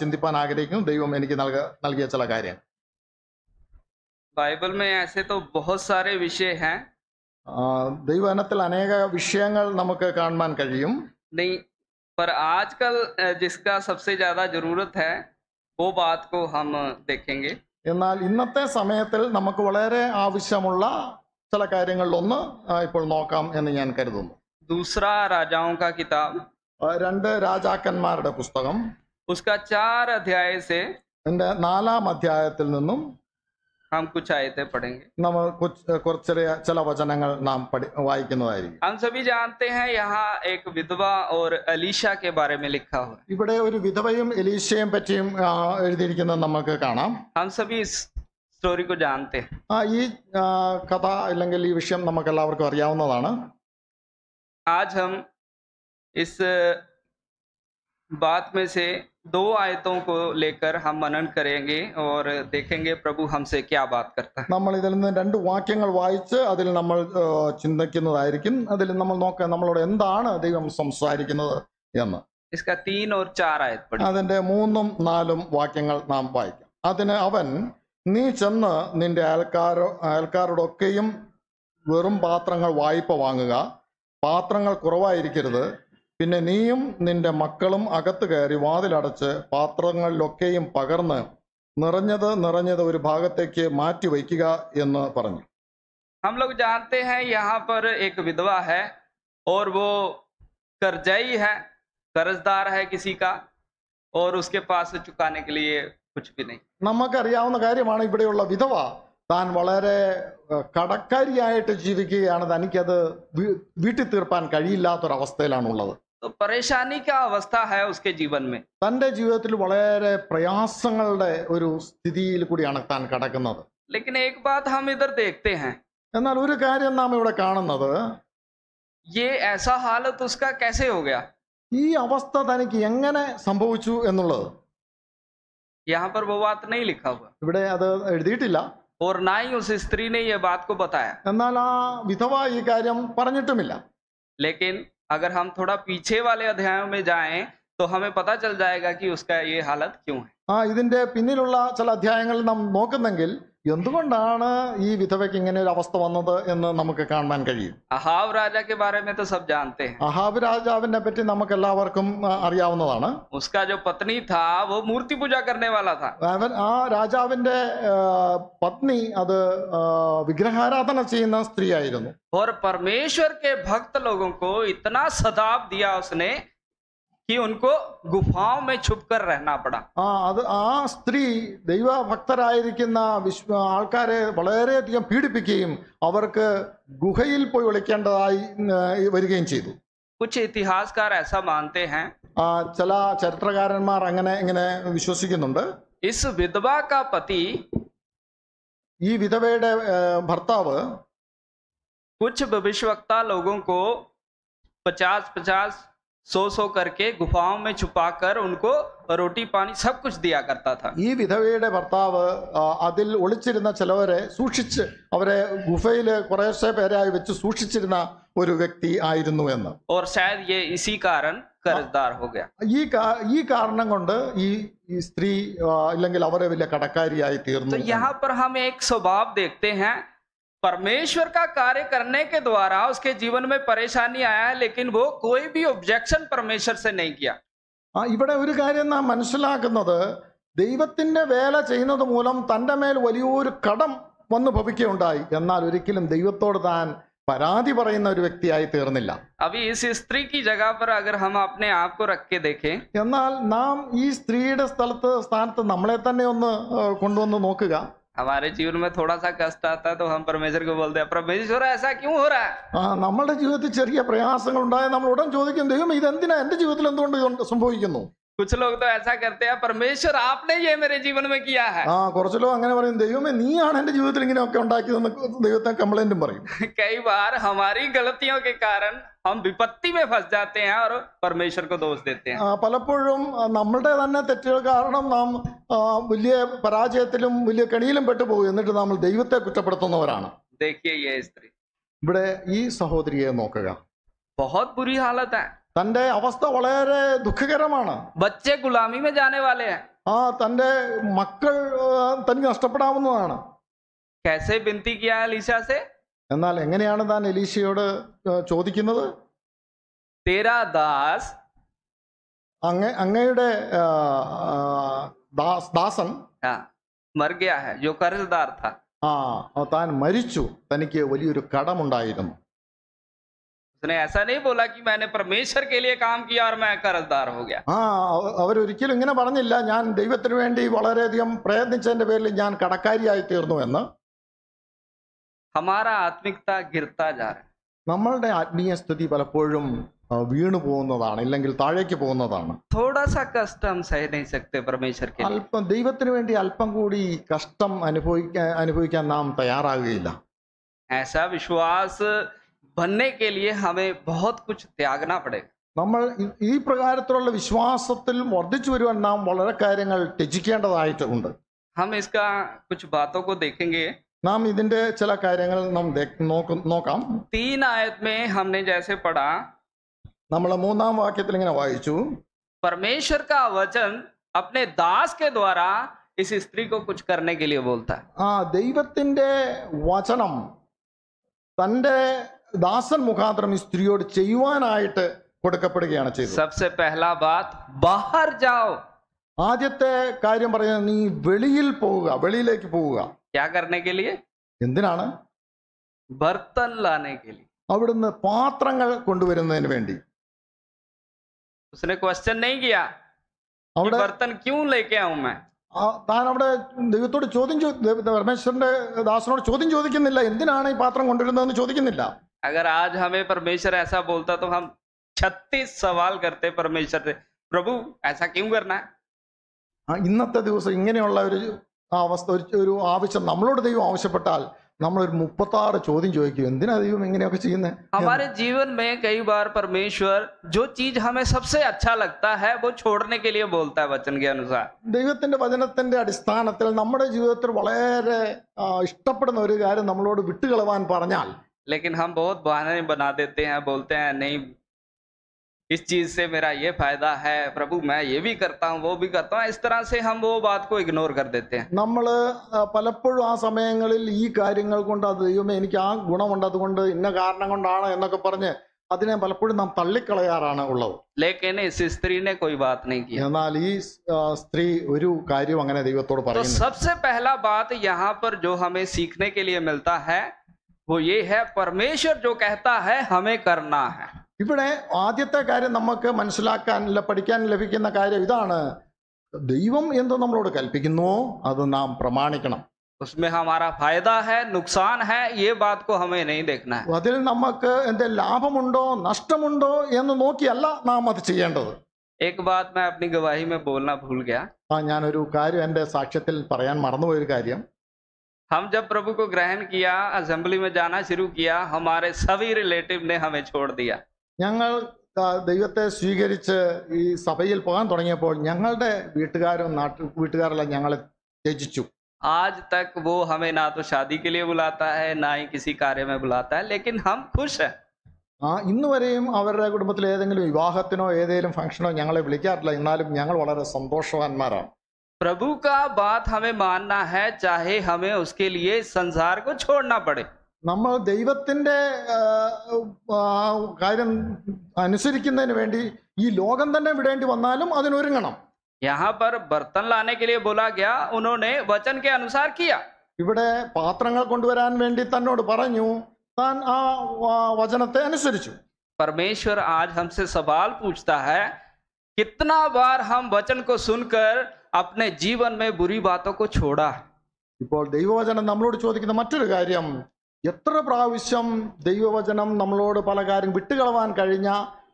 ചിന്തിക്കാൻ agréക്കും ദൈവം എനിക്ക് നൽക നൽകിയ ചില കാര്യങ്ങൾ ബൈബിൾ में ऐसे तो बहुत सारे विषय हैं दैवानതൽ अनेगा വിഷയങ്ങൾ നമുക്ക് കാണാൻ കഴിയും पर आजकल जिसका सबसे ज्यादा जरूरत है वो बात को हम देखेंगे ഇന്നത്തെ സമയത്തിൽ നമുക്ക് വളരെ ആവശ്യമുള്ള ചില ഒന്ന് ഇപ്പോൾ നോക്കാം എന്ന് ഞാൻ കരുതുന്നു ദൂസറ രാജാവും കാ കിതാബ് രണ്ട് രാജാക്കന്മാരുടെ പുസ്തകം उसका ഉസ്കാ अध्याय से എന്റെ നാലാം അധ്യായത്തിൽ നിന്നും हम कुछ आयतें पढ़ेंगे हम कुछ कुछ चल वचनങ്ങൾ നാം വായിക്കുന്നതായിരിക്കും हम सभी जानते हैं यहां एक विधवा और अलीशा के बारे में लिखा हुआ ഇവിടെ ഒരു വിധവയും എലീശയും പറ്റിയും എഴുതിയിരിക്കുന്നത് നമുക്ക് കാണാം हम सभी സ്റ്റോറി को ആ ഈ കഥ അല്ലെങ്കിൽ ഈ വിഷയം നമുക്ക് എല്ലാവർക്കും അറിയാവുന്നതാണ് आज हम इस बात में से दो आयतों को लेकर हम मनन करेंगे और देखेंगे प्रभु हमसे क्या बात करता है നമ്മൾ ഇതിൽ നിന്ന് രണ്ട് വാക്യങ്ങൾ വായിച്ച് അതിൽ നമ്മൾ ചിന്തിക്കുന്നതായിരിക്കും അതിൽ നമ്മൾ നോക്കുക നമ്മളോട് എന്താണ് ദൈവം സംസാരിക്കുന്നത് എന്ന് इसका 3 और 4 आयत पढ़ी അതിന്റെ മൂന്നും നാലും വാക്യങ്ങൾ നാം വായിക്കാം അതിന് അവൻ നീ ചെന്ന് നിന്റെ അയൽക്കാരോ അയൽക്കാരോടൊക്കെയും വെറും പാത്രങ്ങൾ വായ്പ വാങ്ങുക പാത്രങ്ങൾ കുറവായിരിക്കരുത് പിന്നെ നീയും നിന്റെ മക്കളും അകത്ത് കയറി വാതിലടച്ച് പാത്രങ്ങളിലൊക്കെയും പകർന്ന് നിറഞ്ഞത് നിറഞ്ഞത് ഒരു ഭാഗത്തേക്ക് മാറ്റി വയ്ക്കുക എന്ന് പറഞ്ഞു हम लोग जानते हैं यहाँ पर एक विधवा है और वो है कर्जदार है किसी का और उसके पास चुकाने के लिए നമുക്കറിയാവുന്ന കാര്യമാണ് ഇവിടെയുള്ള വിധവ താൻ വളരെ കടക്കാരിയായിട്ട് ജീവിക്കുകയാണ് തനിക്കത് വീട്ടിൽ തീർപ്പാൻ കഴിയില്ലാത്തൊരവസ്ഥയിലാണുള്ളത് പരേഷാനി തന്റെ ജീവിതത്തിൽ വളരെ പ്രയാസങ്ങളുടെ ഒരു സ്ഥിതിയിൽ കൂടിയാണ് താൻ കടക്കുന്നത് എന്നാൽ ഒരു കാര്യം നാം ഇവിടെ കാണുന്നത് ഈ അവസ്ഥ തനിക്ക് എങ്ങനെ സംഭവിച്ചു എന്നുള്ളത് यहां पर वह बात नहीं लिखा हुआ है इबडे अद எழுதிட்டಿಲ್ಲ ઓર નાયוסિસ 3 ਨੇ یہ بات کو بتایا கமલા વિધવા یہ કાર્યం പറഞ്ഞു トゥ മില്ല લેકિન اگر ہم تھوڑا پیچھے والے અધ્યાયો મે જાયે તો હમે pata chal jayega ki uska ye halat kyu hai હા ಇದന്‍റെ പിന്നിലുള്ള ચલ અધ્યાયંગલ ന നോക്കുന്നെങ്കിൽ എന്തുകൊണ്ടാണ് ഈ വിധവയ്ക്ക് ഇങ്ങനെ ഒരു അവസ്ഥ വന്നത് എന്ന് നമുക്ക് കാണാൻ കഴിയും അഹാബ് രാജാക്ക് അഹാബ് രാജാവിനെ പറ്റി നമുക്ക് എല്ലാവർക്കും അറിയാവുന്നതാണ് പത്നി മൂർത്തി പൂജ അവൻ ആ രാജാവിന്റെ പത്നി അത് വിഗ്രഹാരാധന ചെയ്യുന്ന സ്ത്രീ और परमेश्वर के भक्त लोगों को इतना सदाब दिया उसने ಇನ್ಕೋ ಗುಫಾವ್ ಮೇ ಚುಪ್ಕರ್ ರಹನಾ ಪಡಾ ಆ ಆ ಸ್ತ್ರೀ ದೈವಾ ಭಕ್ತರ ಐರಿಕ್ಕನ ವಿಶ್ವ ಆಲ್ಕಾರೆ ವಳರೇತಿಂ ಪೀಡಿಪಿಕೀಯ್ ಅವರ್ಕ್ ಗುಹಯಿಲ್ ಪೊಯೊಳಿಕಕಂಡದಾಯಿ ವರುಗೇಂ ಚೇದು ಕುಚ್ ಇತಿಹಾಸಕಾರ ಐಸಾ ಮಾನ್ತೆ ಹ ಆ ಚಲ ಚರಿತ್ರಕಾರರ ಮಾರ್ ಅಗ್ನೆ ಇಗ್ನೆ ವಿಶ್ವಾಸಿಕುನ್ನುಂಡು ಇಸ್ ವಿದವಾಕಾ ಪತಿ ಈ ವಿದವೇಡ ಭರ್ತಾವು ಕುಚ್ ಭವಿಷ್ಯವಕ್ತಾ ಲೋಗೋಂಕೋ 50 50 सो सो करके गुफाओं में छुपाकर उनको റൊട്ടി പാനി സബ് കുച്ച് ദിയാ കർത്താ ഈ വിധവയുടെ ഭർത്താവ് അതിൽ ഒളിച്ചിരുന്ന ചിലവരെ സൂക്ഷിച്ച് അവരെ ഗുഫയില് കുറേശ്ശെ പേരായി വെച്ച് സൂക്ഷിച്ചിരുന്ന ഒരു വ്യക്തി ആയിരുന്നു എന്ന് ഓർ ശായദ് യേ ഇസി കാരൻ കർദ്ദാർ ഹോ ഗയ ഈ ഈ കാരണം കൊണ്ട് ഈ ഈ സ്ത്രീ അല്ലെങ്കിൽ അവരെ വലിയ കടക്കാരിയായി തീർന്നു യഹാ പർ ഹം ഏക് സ്വഭാവ ദേഖ്തേ ഹൈ परमेश्वर का कार्य करने के द्वारा उसके जीवन में परेशानी आया है लेकिन वो कोई भी ऑब्जेक्शन परमेश्वर से नहीं किया ഇവിടെ ഒരു കാര്യം നാം മനസ്സിലാക്കുന്നത് ദൈവത്തിന്റെ വേല ചെയ്യുന്നത് മൂലം തൻ്റെ മേൽ വലിയൊരു കടം വന്നു ഭവിക്കുകയുണ്ടായി എന്നാൽ ഒരിക്കലും ദൈവത്തോട് താൻ പരാതി പറയുന്ന ഒരു വ്യക്തിയായി തീർന്നില്ല എന്നാൽ നാം ഈ സ്ത്രീയുടെ സ്ഥലത്ത് സ്ഥാനത്ത് നമ്മളെ തന്നെ ഒന്ന് കൊണ്ടുവന്ന് നോക്കുക ഹമാരെ ജീവൻ മേ തോടാ സാ കഷ്ട ആത്താ തോ ഹം പരമേശ്വർ കോ ബോൾദേ പരമേശ്വര ഐസാ ക്യൂ ഹോ രഹാ ആ നമ്മുടെ ജീവിതത്തിൽ ചെറിയ പ്രയാസങ്ങൾ ഉണ്ടായ നമ്മൾ ഉടൻ ചോദിക്കും ദൈവം ഇത് എന്തിനാ എന്റെ ജീവിതത്തിൽ എന്തുകൊണ്ട് സംഭവിക്കുന്നു കുറച്ച് ലോക തോ ऐसा करते हैं परमेश्वर आपने ये मेरे जीवन में किया है ആ കുറച്ച് ലോക അങ്ങനെ പറയും ദൈവമേ നീയാണ് എന്റെ ജീവിതത്തിൽ ഇങ്ങനെ ഒക്കെ ഉണ്ടാക്കിയതെന്ന് ദൈവത്തെ കംപ്ലൈന്റും പറയും [laughs] कई बार हमारी गलतियों के कारण हम विपत्ति में फंस जाते हैं और परमेश्वर को दोष देते हैं പലപ്പോഴും നമ്മളുടെ തന്നെ തെറ്റുകൾ കാരണം നാം വലിയ പരാജയത്തിലും വലിയ കെണിയിലും പെട്ടുപോകും എന്നിട്ട് നമ്മൾ ദൈവത്തെ കുറ്റപ്പെടുത്തുന്നവരാണ് देखिए ये स्त्री ഇവിടെ ഈ സഹോദരിയെ നോക്കുക बहुत बुरी हालत है തന്റെ അവസ്ഥ വളരെ ദുഃഖകരമാണ് ബച്ചെ ഗുലാമിമേ ജാനെ വാലേ ആ തന്റെ മക്കൾ തനിക്ക് നഷ്ടപ്പെടാവുന്നതാണ് എന്നാൽ എങ്ങനെയാണ് താൻ എലീശയോട് ചോദിക്കുന്നത് അങ്ങ അങ്ങയുടെ ദാസൻ മർ ആ താൻ മരിച്ചു തനിക്ക് വലിയൊരു കടമുണ്ടായിരുന്നു ഉസ്നെ ऐसा नहीं बोला कि मैंने परमेश्वर के लिए काम किया और मैं कर्जदार हो गया ആ അവർ അവരൊരിക്കലും ഇങ്ങനെ പറഞ്ഞില്ല ഞാൻ ദൈവത്തിനു വേണ്ടി അധികം പ്രയത്നിച്ചതിന്റെ പേരിൽ ഞാൻ കടക്കാരിയായി തീർന്നു എന്ന് हमारा आत्मिकता गिरता ജാ रहा നമ്മളുടെ ആത്മീയ സ്ഥിതി പലപ്പോഴും വീണു പോകുന്നതാണ് ഇല്ലെങ്കിൽ താഴേക്ക് പോകുന്നതാണ് थोड़ा सा कष्ट हम सह परमेश्वर के അല്പം ദൈവത്തിന് വേണ്ടി അല്പം കൂടി കഷ്ടം അനുഭവിക്കാൻ അനുഭവിക്കാൻ നാം തയ്യാറാകുകയില്ല ऐसा विश्वास बनने के लिए हमें बहुत कुछ त्यागना पड़ेगा നമ്മൾ ഈ പ്രകാരത്തിലുള്ള വിശ്വാസത്തിൽ വർദ്ധിച്ചു വരുവാൻ നാം വളരെ കാര്യങ്ങൾ ത്യജിക്കേണ്ടതായിട്ടുണ്ട് हम इसका कुछ बातों को देखेंगे നാം ഇതിന്റെ ചില കാര്യങ്ങൾ നാം നോക്കാം तीन आयत में हमने जैसे पढ़ा നമ്മൾ മൂന്നാം വാക്യത്തിൽ ഇങ്ങനെ വായിച്ചു परमेश्वर का वचन अपने दास के द्वारा इस स्त्री को कुछ करने के लिए बोलता है ആ ദൈവത്തിന്റെ വചനം തന്റെ ദാസൻ മുഖാന്തരം ഈ സ്ത്രീയോട് ചെയ്യുവാനായിട്ട് കൊടുക്കപ്പെടുകയാണ് ചെയ്തത് सबसे पहला बात बाहर जाओ ആദ്യത്തെ കാര്യം പറയുന്നത് നീ വെളിയിൽ പോവുക വെളിയിലേക്ക് പോവുക क्या करने के लिए എന്തിനാണ് बर्तन लाने के लिए അവിടുന്ന് പാത്രങ്ങൾ കൊണ്ടുവരുന്നതിന് വേണ്ടി उसने क्वेश्चन नहीं किया बर्तन क्यों लेके आऊं मैं താൻ അവിടെ ദൈവത്തോട് ചോദ്യം പരമേശ്വരന്റെ ദാസനോട് ചോദ്യം ചോദിക്കുന്നില്ല എന്തിനാണ് ഈ പാത്രം കൊണ്ടുവരുന്നതെന്ന് ചോദിക്കുന്നില്ല अगर आज हमें परमेश्वर ऐसा बोलता तो हम 36 सवाल करते परमेश्वर प्रभु ऐसा क्यों करना हां इननत दिवस इंगनेള്ള ഒരു അവസ്ഥ ഒരു ആവശ്യം നമ്മளோட ദൈവ ആവശ്യം பட்டാൽ നമ്മൾ 36 ചോദ്യം ചോദിക്കും എന്തിനാ ദൈവം ഇങ്ങനെയൊക്കെ ചെയ്യുന്നാ আমার જીવન મેં कई बार परमेश्वर जो चीज हमें सबसे अच्छा लगता है वो छोड़ने के लिए बोलता है वचन के अनुसार ദൈവത്തിന്റെ വചനത്തിന്റെ അടിസ്ഥാനത്തിൽ നമ്മുടെ ജീവിതത്തിൽ വളരെ ഇഷ്ടപ്പെടുന്ന ഒരു കാര്യം നമ്മളോട് വിട്ടു കളവാൻ പറഞ്ഞാൽ लेकिन हम बहुत बहाने बना देते हैं बोलते हैं नहीं इस चीज़ से मेरा ये फायदा है प्रभु मैं ये भी करता हूँ वो भी करता हूँ इस तरह से हम वो बात को इग्नोर कर देते हैं നമ്മൾ പലപ്പോഴും ആ സമയങ്ങളിൽ ഈ കാര്യങ്ങൾ കൊണ്ട് അത് ദൈവമേ എനിക്ക് ആ ഗുണമുണ്ട് അതുകൊണ്ട് ഇന്ന കാരണം കൊണ്ടാണ് എന്നൊക്കെ പറഞ്ഞ് അതിനെ പലപ്പോഴും നാം തള്ളിക്കളയാറാണ് ഉള്ളത് ലേക്കൻ സ്ത്രീനെ കോയി ബാത് നീ കി എന്നാൽ ഈ സ്ത്രീ ഒരു കാര്യം അങ്ങനെ ദൈവത്തോട് പറയുന്നു സബ്സെ പഹല ബാത് യഹാ പർ ജോ ഹമേ സീഖ്നെ കെ ലിയേ മിൽത്താ ഹൈ वो ये है परमेश्वर जो कहता है हमें करना है ഇവിടെ ആദ്യത്തെ കാര്യം നമുക്ക് മനസ്സിലാക്കാൻ പഠിക്കാൻ ലഭിക്കുന്ന കാര്യം ഇതാണ് ദൈവം എന്ത് നമ്മളോട് കൽപ്പിക്കുന്നുവോ അത് നാം പ്രമാണിക്കണം हमारा फायदा है नुकसान है ये बात को हमें नहीं देखना है അതിൽ നമുക്ക് എന്റെ ലാഭമുണ്ടോ നഷ്ടമുണ്ടോ എന്ന് നോക്കിയല്ല നാം അത് ചെയ്യേണ്ടത് एक बात मैं अपनी गवाही में बोलना भूल गया ഞാനൊരു കാര്യം എൻ്റെ സാക്ഷ്യത്തിൽ പറയാൻ മറന്നുപോയൊരു കാര്യം हम जब प्रभु को ग्रहण किया असेंबली में जाना शुरू किया हमारे सभी रिलेटिव ने हमें छोड़ दिया ഞങ്ങൾ ദൈവത്തെ സ്വീകരിച്ച് ഈ സഭയിൽ പോകാൻ തുടങ്ങിയപ്പോൾ ഞങ്ങളുടെ വീട്ടുകാരും നാട്ടു വീട്ടുകാരെല്ലാം ഞങ്ങളെ ത്യജിച്ചു ആജ് तक वो हमें ना तो शादी के लिए बुलाता है ना ही किसी कार्य में बुलाता है लेकिन हम खुश हैं ആ ഇന്ന് വരെയും അവരുടെ കുടുംബത്തിൽ ഏതെങ്കിലും വിവാഹത്തിനോ ഏതെങ്കിലും ഫംഗ്ഷനോ ഞങ്ങളെ വിളിക്കാറില്ല എന്നാലും ഞങ്ങൾ വളരെ സന്തോഷവാന്മാരാണ് प्रभु का बात हमें मानना है चाहे हमें उसके लिए संसार को छोड़ना पड़े നമ്മൾ ദൈവത്തിന്റെ കാര്യം അനുസരിക്കുന്നതിന് വേണ്ടി ഈ ലോകം തന്നെ വിടേണ്ടി വന്നാലും അതിനൊരുങ്ങണം यहाँ पर बर्तन लाने के लिए बोला गया उन्होंने वचन के अनुसार किया ഇവിടെ പാത്രങ്ങൾ കൊണ്ടുവരാൻ വേണ്ടി തന്നോട് പറഞ്ഞു താൻ ആ വചനത്തെ അനുസരിച്ചു परमेश्वर आज हमसे सवाल पूछता है कितना बार हम वचन को सुनकर अपने जीवन में बुरी बातों को छोड़ा ഇപ്പോൾ ദൈവവചനം നമ്മളോട് ചോദിക്കുന്ന മറ്റൊരു കാര്യം എത്ര പ്രാവശ്യം ദൈവവചനം നമ്മളോട് പല കാര്യം വിട്ടുകളവാൻ കഴിഞ്ഞ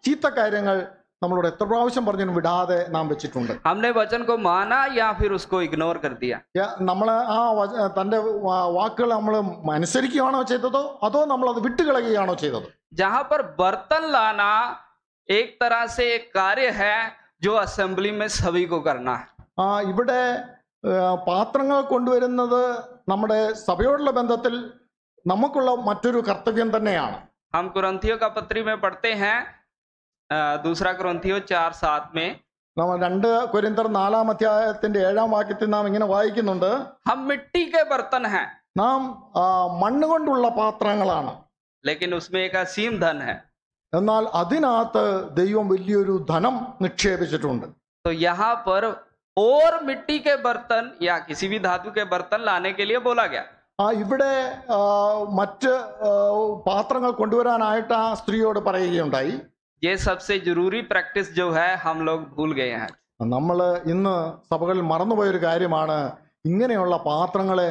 ചീത്ത കാര്യങ്ങൾ നമ്മളോട് എത്ര പ്രാവശ്യം പറഞ്ഞു വിടാതെ നാം വെച്ചിട്ടുണ്ട് हमने वचन को माना या फिर उसको इग्नोर कर दिया നമ്മൾ ആ തന്റെ വാക്കുകൾ നമ്മൾ അനുസരിക്കുകയാണോ ചെയ്തതോ അതോ നമ്മൾ അത് വിട്ടുകളയുകയാണോ ചെയ്തത് जहां पर बर्तन लाना एक तरह से एक कार्य है जो असेंबली में सभी को करना ഇവിടെ പാത്രങ്ങൾ കൊണ്ടുവരുന്നത് നമ്മുടെ സഭയോടുള്ള ബന്ധത്തിൽ നമുക്കുള്ള മറ്റൊരു കർത്തവ്യം തന്നെയാണ് ഹം कुरंथियों का പഠത്തെ ഹാ पढ़ते हैं ചാർ कुरंथियों നമ്മൾ രണ്ട് കൊരിന്തർ നാലാം അധ്യായത്തിന്റെ ഏഴാം വാക്യത്തിൽ നാം ഇങ്ങനെ വായിക്കുന്നുണ്ട് ഹം മിട്ടി കെ ബർത്തൻ ഹാ നാം മണ്ണ് കൊണ്ടുള്ള പാത്രങ്ങളാണ് ലേക്കിൻ ഉസ്മേ एक സീം धन है എന്നാൽ അതിനകത്ത് ദൈവം വലിയൊരു ധനം നിക്ഷേപിച്ചിട്ടുണ്ട് तो यहाँ और मिट्टी के बर्तन या किसी भी धातु के बर्तन लाने के लिए बोला गया ആ ഇവിടെ മറ്റ് പാത്രങ്ങൾ കൊണ്ടുവരാനായിട്ട് ആ സ്ത്രീയോട് പറയുകയുണ്ടായി जो है हम लोग भूल गए हैं നമ്മൾ ഇന്ന് സഭകളിൽ മറന്നുപോയ ഒരു കാര്യമാണ് ഇങ്ങനെയുള്ള പാത്രങ്ങളെ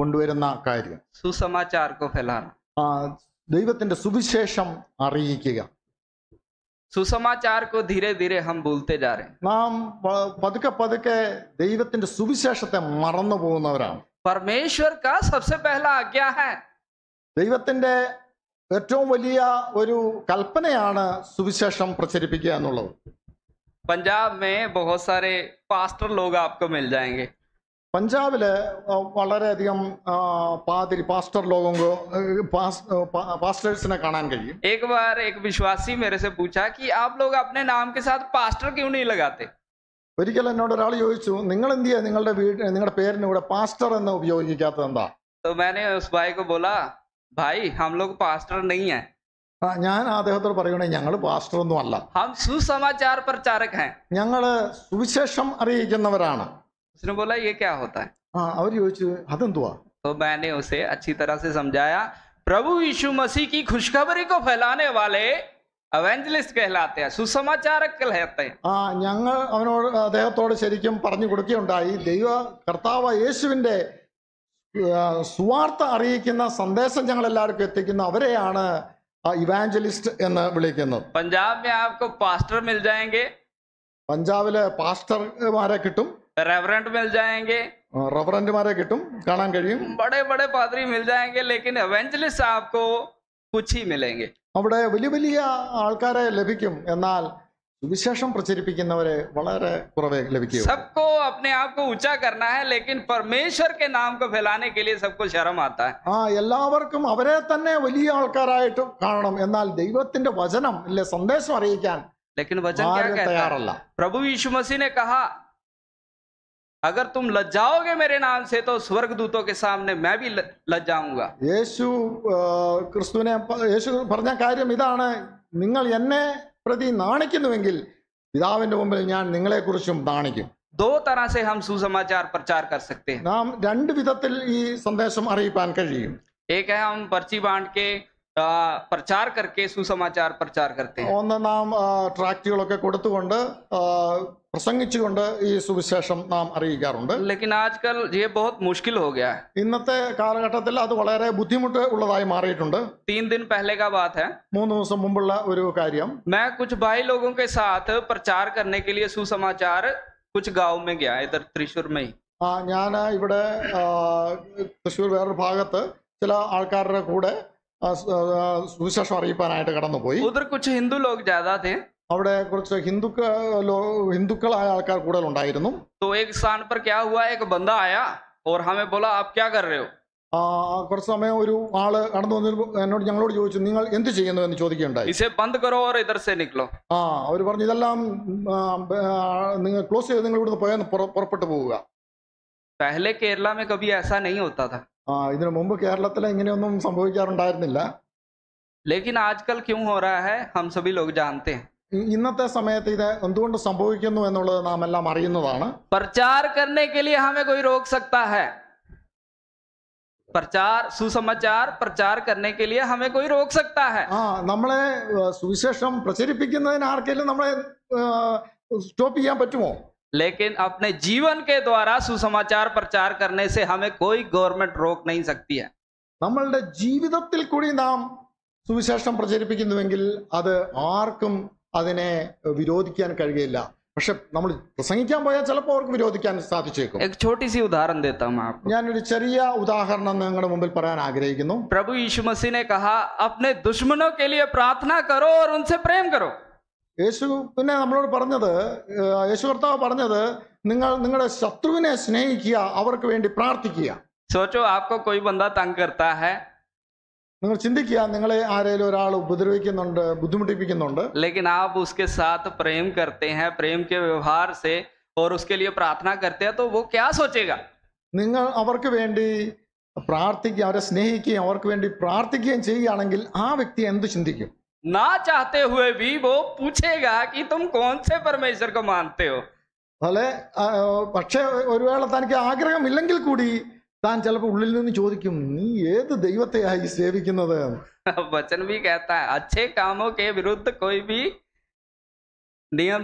കൊണ്ടുവരുന്ന കാര്യം സുസമാചാർക്കോ ഫെലാർ ദൈവത്തിന്റെ സുവിശേഷം അറിയിക്കുക സുസമാചാര നാം പതുക്കെ പതുക്കെ ദൈവത്തിന്റെ സുവിശേഷത്തെ മറന്നു പോകുന്നവരാണ് പരമേശ്വർ ദൈവത്തിന്റെ ഏറ്റവും വലിയ ഒരു കൽപ്പനയാണ് സുവിശേഷം പ്രചരിപ്പിക്കുക എന്നുള്ളത് പഞ്ചാബ് മേ ബഹുസാരെ പാസ്റ്റർ ലോക ആപ്കോ മിൽ ജാएंगे പഞ്ചാബിൽ വളരെയധികം പാതിരി പാസ്റ്റർ ലോകം പാസ്റ്റേഴ്സിനെ കാണാൻ കഴിയും एक बार एक विश्वासी मेरे से ലോക कि നാമക്ക് लोग പാസ്റ്റർ ക്യൂ നീ साथ ഒരിക്കൽ എന്നോട് ഒരാൾ ചോദിച്ചു നിങ്ങൾ എന്ത് ചെയ്യാ നിങ്ങളുടെ വീട് നിങ്ങളുടെ പേരിന് കൂടെ പാസ്റ്റർ എന്ന് ഉപയോഗിക്കാത്തത് എന്താ तो मैंने उस भाई को बोला भाई हम ഞാൻ അദ്ദേഹത്തോട് പറയണേ ഞങ്ങൾ പാസ്റ്റർ ഒന്നും അല്ല हम सुसमाचार प्रचारक हैं ഞങ്ങള് സുവിശേഷം അറിയിക്കുന്നവരാണ് उसने बोला ये क्या होता है ആ അവർ ചോദിച്ചു അതെന്തുവാ तो मैंने उसे अच्छी तरह से समझाया प्रभु यीशु मसीह की खुशखबरी को फैलाने वाले അവഞ്ചലിസ്റ്റ് കേഹലാത്ത സുസമാചാരക് കേഹലാത്ത ആ ഞങ്ങൾ അവനോട് അദ്ദേഹത്തോട് ശരിക്കും പറഞ്ഞു കൊടുക്കുകയുണ്ടായി ദൈവ കർത്താവ് യേശുവിന്റെ ആ, സുവാർത്ത അറിയിക്കുന്ന സന്ദേശം ഞങ്ങൾ എല്ലാവർക്കും എത്തിക്കുന്ന അവരെയാണ് ആ ഇവാഞ്ചലിസ്റ്റ് എന്ന് വിളിക്കുന്നത് पंजाब में आपको पास्टर मिल जाएंगे പഞ്ചാബിലെ പാസ്റ്റർമാരെ കിട്ടും रेवरेंट मिल जाएंगे റവറന്റുമാരെ കിട്ടും കാണാൻ കഴിയും बड़े बड़े पादरी मिल जाएंगे लेकिन എവഞ്ചലിസ്റ്റ് आपको कुछ ही मिलेंगे അവിടെ വലിയ വലിയ ആൾക്കാരെ ലഭിക്കും എന്നാൽ സുവിശേഷം പ്രചരിപ്പിക്കുന്നവരെ വളരെ കുറവേ ലഭിക്കും सबको अपने आप को ऊंचा करना है लेकिन परमेश्वर के नाम को फैलाने के लिए सबको शर्म आता है ആ എല്ലാവർക്കും അവരെ തന്നെ വലിയ ആൾക്കാരായിട്ട് കാണണം എന്നാൽ ദൈവത്തിന്റെ വചനം അല്ലേ സന്ദേശം അറിയിക്കാൻ लेकिन वचन क्या कहता है प्रभु यीशु मसीह ने कहा अगर तुम लज्जाओगे मेरे नाम से तो സ്വർഗദൂതോ കെ സാമനെ मैं भी लज्जाऊंगा യേശു ക്രിസ്തുവിനെ യേശു പറഞ്ഞ കാര്യം ഇതാണ് നിങ്ങൾ എന്നെ പ്രതി നാണിക്കുന്നുവെങ്കിൽ പിതാവിന്റെ മുമ്പിൽ ഞാൻ നിങ്ങളെ കുറിച്ചും നാണിക്കും ദോ തരഹ സെ ഹം സുസമാചാർ പ്രചാർ കർ സക്തേ നാം രണ്ട് വിധത്തിൽ ഈ സന്ദേശം അറിയിക്കാൻ കഴിയും ഏക ഹം പർച്ചി ബാണ്ട് കെ പ്രചാർ കർക്കെ സുസമാചാർ പ്രചാർ കർത്തേ ഒന്ന് നാം ട്രാക്റ്റുകളൊക്കെ കൊടുത്തുകൊണ്ട് പ്രസംഗിച്ചുകൊണ്ട് ഈ സുവിശേഷം നാം അറിയിക്കാറുണ്ട് ഇന്നത്തെ കാലഘട്ടത്തിൽ അത് വളരെ ബുദ്ധിമുട്ട് ഉള്ളതായി മാറിയിട്ടുണ്ട് മൂന്ന് ദിവസം മുമ്പുള്ള ഒരു കാര്യം പ്രചാർ സുസമാചാർ कुछ गांव में गया इधर തൃശ്ശൂർ में ആ ഞാൻ ഇവിടെ തൃശ്ശൂർ വേറൊരു ഭാഗത്ത് ചില ആൾക്കാരുടെ കൂടെ സുവിശേഷം അറിയിപ്പാനായിട്ട് കടന്നുപോയി ഉദർ കുച്ച് ഹിന്ദു ലോക ജാദാ അവിടെ കുറച്ച് ഹിന്ദുക്ക ഹിന്ദുക്കളായ ആൾക്കാർ കൂടുതൽ ഉണ്ടായിരുന്നു കുറച്ച് സമയം ഒരു ആള് കടന്നു വന്നു എന്നോട് ഞങ്ങളോട് ചോദിച്ചു നിങ്ങൾ എന്ത് ചെയ്യുന്നു എന്ന് ചോദിക്കുകയുണ്ടായി ആ അവർ പറഞ്ഞു ഇതെല്ലാം നിങ്ങൾ ക്ലോസ് ചെയ്ത് നിങ്ങൾ ഇവിടുന്ന് പോയാൽ പുറപ്പെട്ടു പോവുക പെഹലെ കേരള മേ കബി ഐസാ നഹീ ആ ഇതിനു മുമ്പ് കേരളത്തിൽ ഇങ്ങനെയൊന്നും സംഭവിക്കാറുണ്ടായിരുന്നില്ല ലേക്കിൻ ആജ്കൽ ക്യൂ ഹോ റഹാ ഹൈ ഹം സബി ലോഗ് ജാനത്തെ इन समय संभव प्रचार करने के लिए हमें कोई रोक सकता है प्रचार सुसमाचार प्रचार करने के लिए हमें कोई रोक सकता है सुविशेषम लेकिन अपने जीवन के द्वारा सुसमाचार प्रचार करने से हमें कोई गवर्नमेंट रोक नहीं सकती है नाम जीवन नाम सुविशेषम प्रचिपी अब आर्म അതിനെ വിരോധിക്കാൻ കഴിയില്ല പക്ഷെ നമ്മൾ പ്രസംഗിക്കാൻ പോയാൽ ചിലപ്പോൾ അവർക്ക് വിരോധിക്കാൻ സാധിച്ചേക്കും ഉദാഹരണം ഞാനൊരു ചെറിയ ഉദാഹരണം നിങ്ങളുടെ മുമ്പിൽ പറയാൻ ആഗ്രഹിക്കുന്നു പ്രഭു യേശു മസീനെ കഹാ അപ്നെ ദുഷ്മനോ കെലിയ പ്രാർത്ഥന കരോ ഉൻസെ പ്രേം കരോ യേശു പിന്നെ നമ്മളോട് പറഞ്ഞത് യേശു കർത്താവ് പറഞ്ഞത് നിങ്ങൾ നിങ്ങളുടെ ശത്രുവിനെ സ്നേഹിക്കുക അവർക്ക് വേണ്ടി പ്രാർത്ഥിക്കുക സോച്ചോ ആപ്കോ കോയി ബന്ധ തംഗ് കർത്താ ഹൈ നിങ്ങൾ ചിന്തിക്കുക നിങ്ങളെ ആരെങ്കിലും ഒരാൾ ഉപദ്രവിക്കുന്നുണ്ട് ബുദ്ധിമുട്ടിപ്പിക്കുന്നുണ്ട് लेकिन आप उसके साथ प्रेम करते हैं प्रेम के व्यवहार से और उसके लिए प्रार्थना करते हैं तो वो क्या सोचेगा നിങ്ങൾ അവർക്ക് വേണ്ടി പ്രാർത്ഥിക്കുക അവരെ സ്നേഹിക്കുകയും അവർക്ക് വേണ്ടി പ്രാർത്ഥിക്കുകയും ചെയ്യുകയാണെങ്കിൽ ആ വ്യക്തി എന്ത് ചിന്തിക്കും ना चाहते हुए भी वो पूछेगा कि तुम कौन से परमेश्वर को मानते हो അല്ലെ പക്ഷെ ഒരു വേള തനിക്ക് ആഗ്രഹമില്ലെങ്കിൽ കൂടി താൻ ചിലപ്പോൾ ഉള്ളിൽ നിന്ന് ചോദിക്കും നീ ഏത് ദൈവത്തെയായി സേവിക്കുന്നത് വചൻ भी कहता है अच्छे कामों के विरुद्ध कोई भी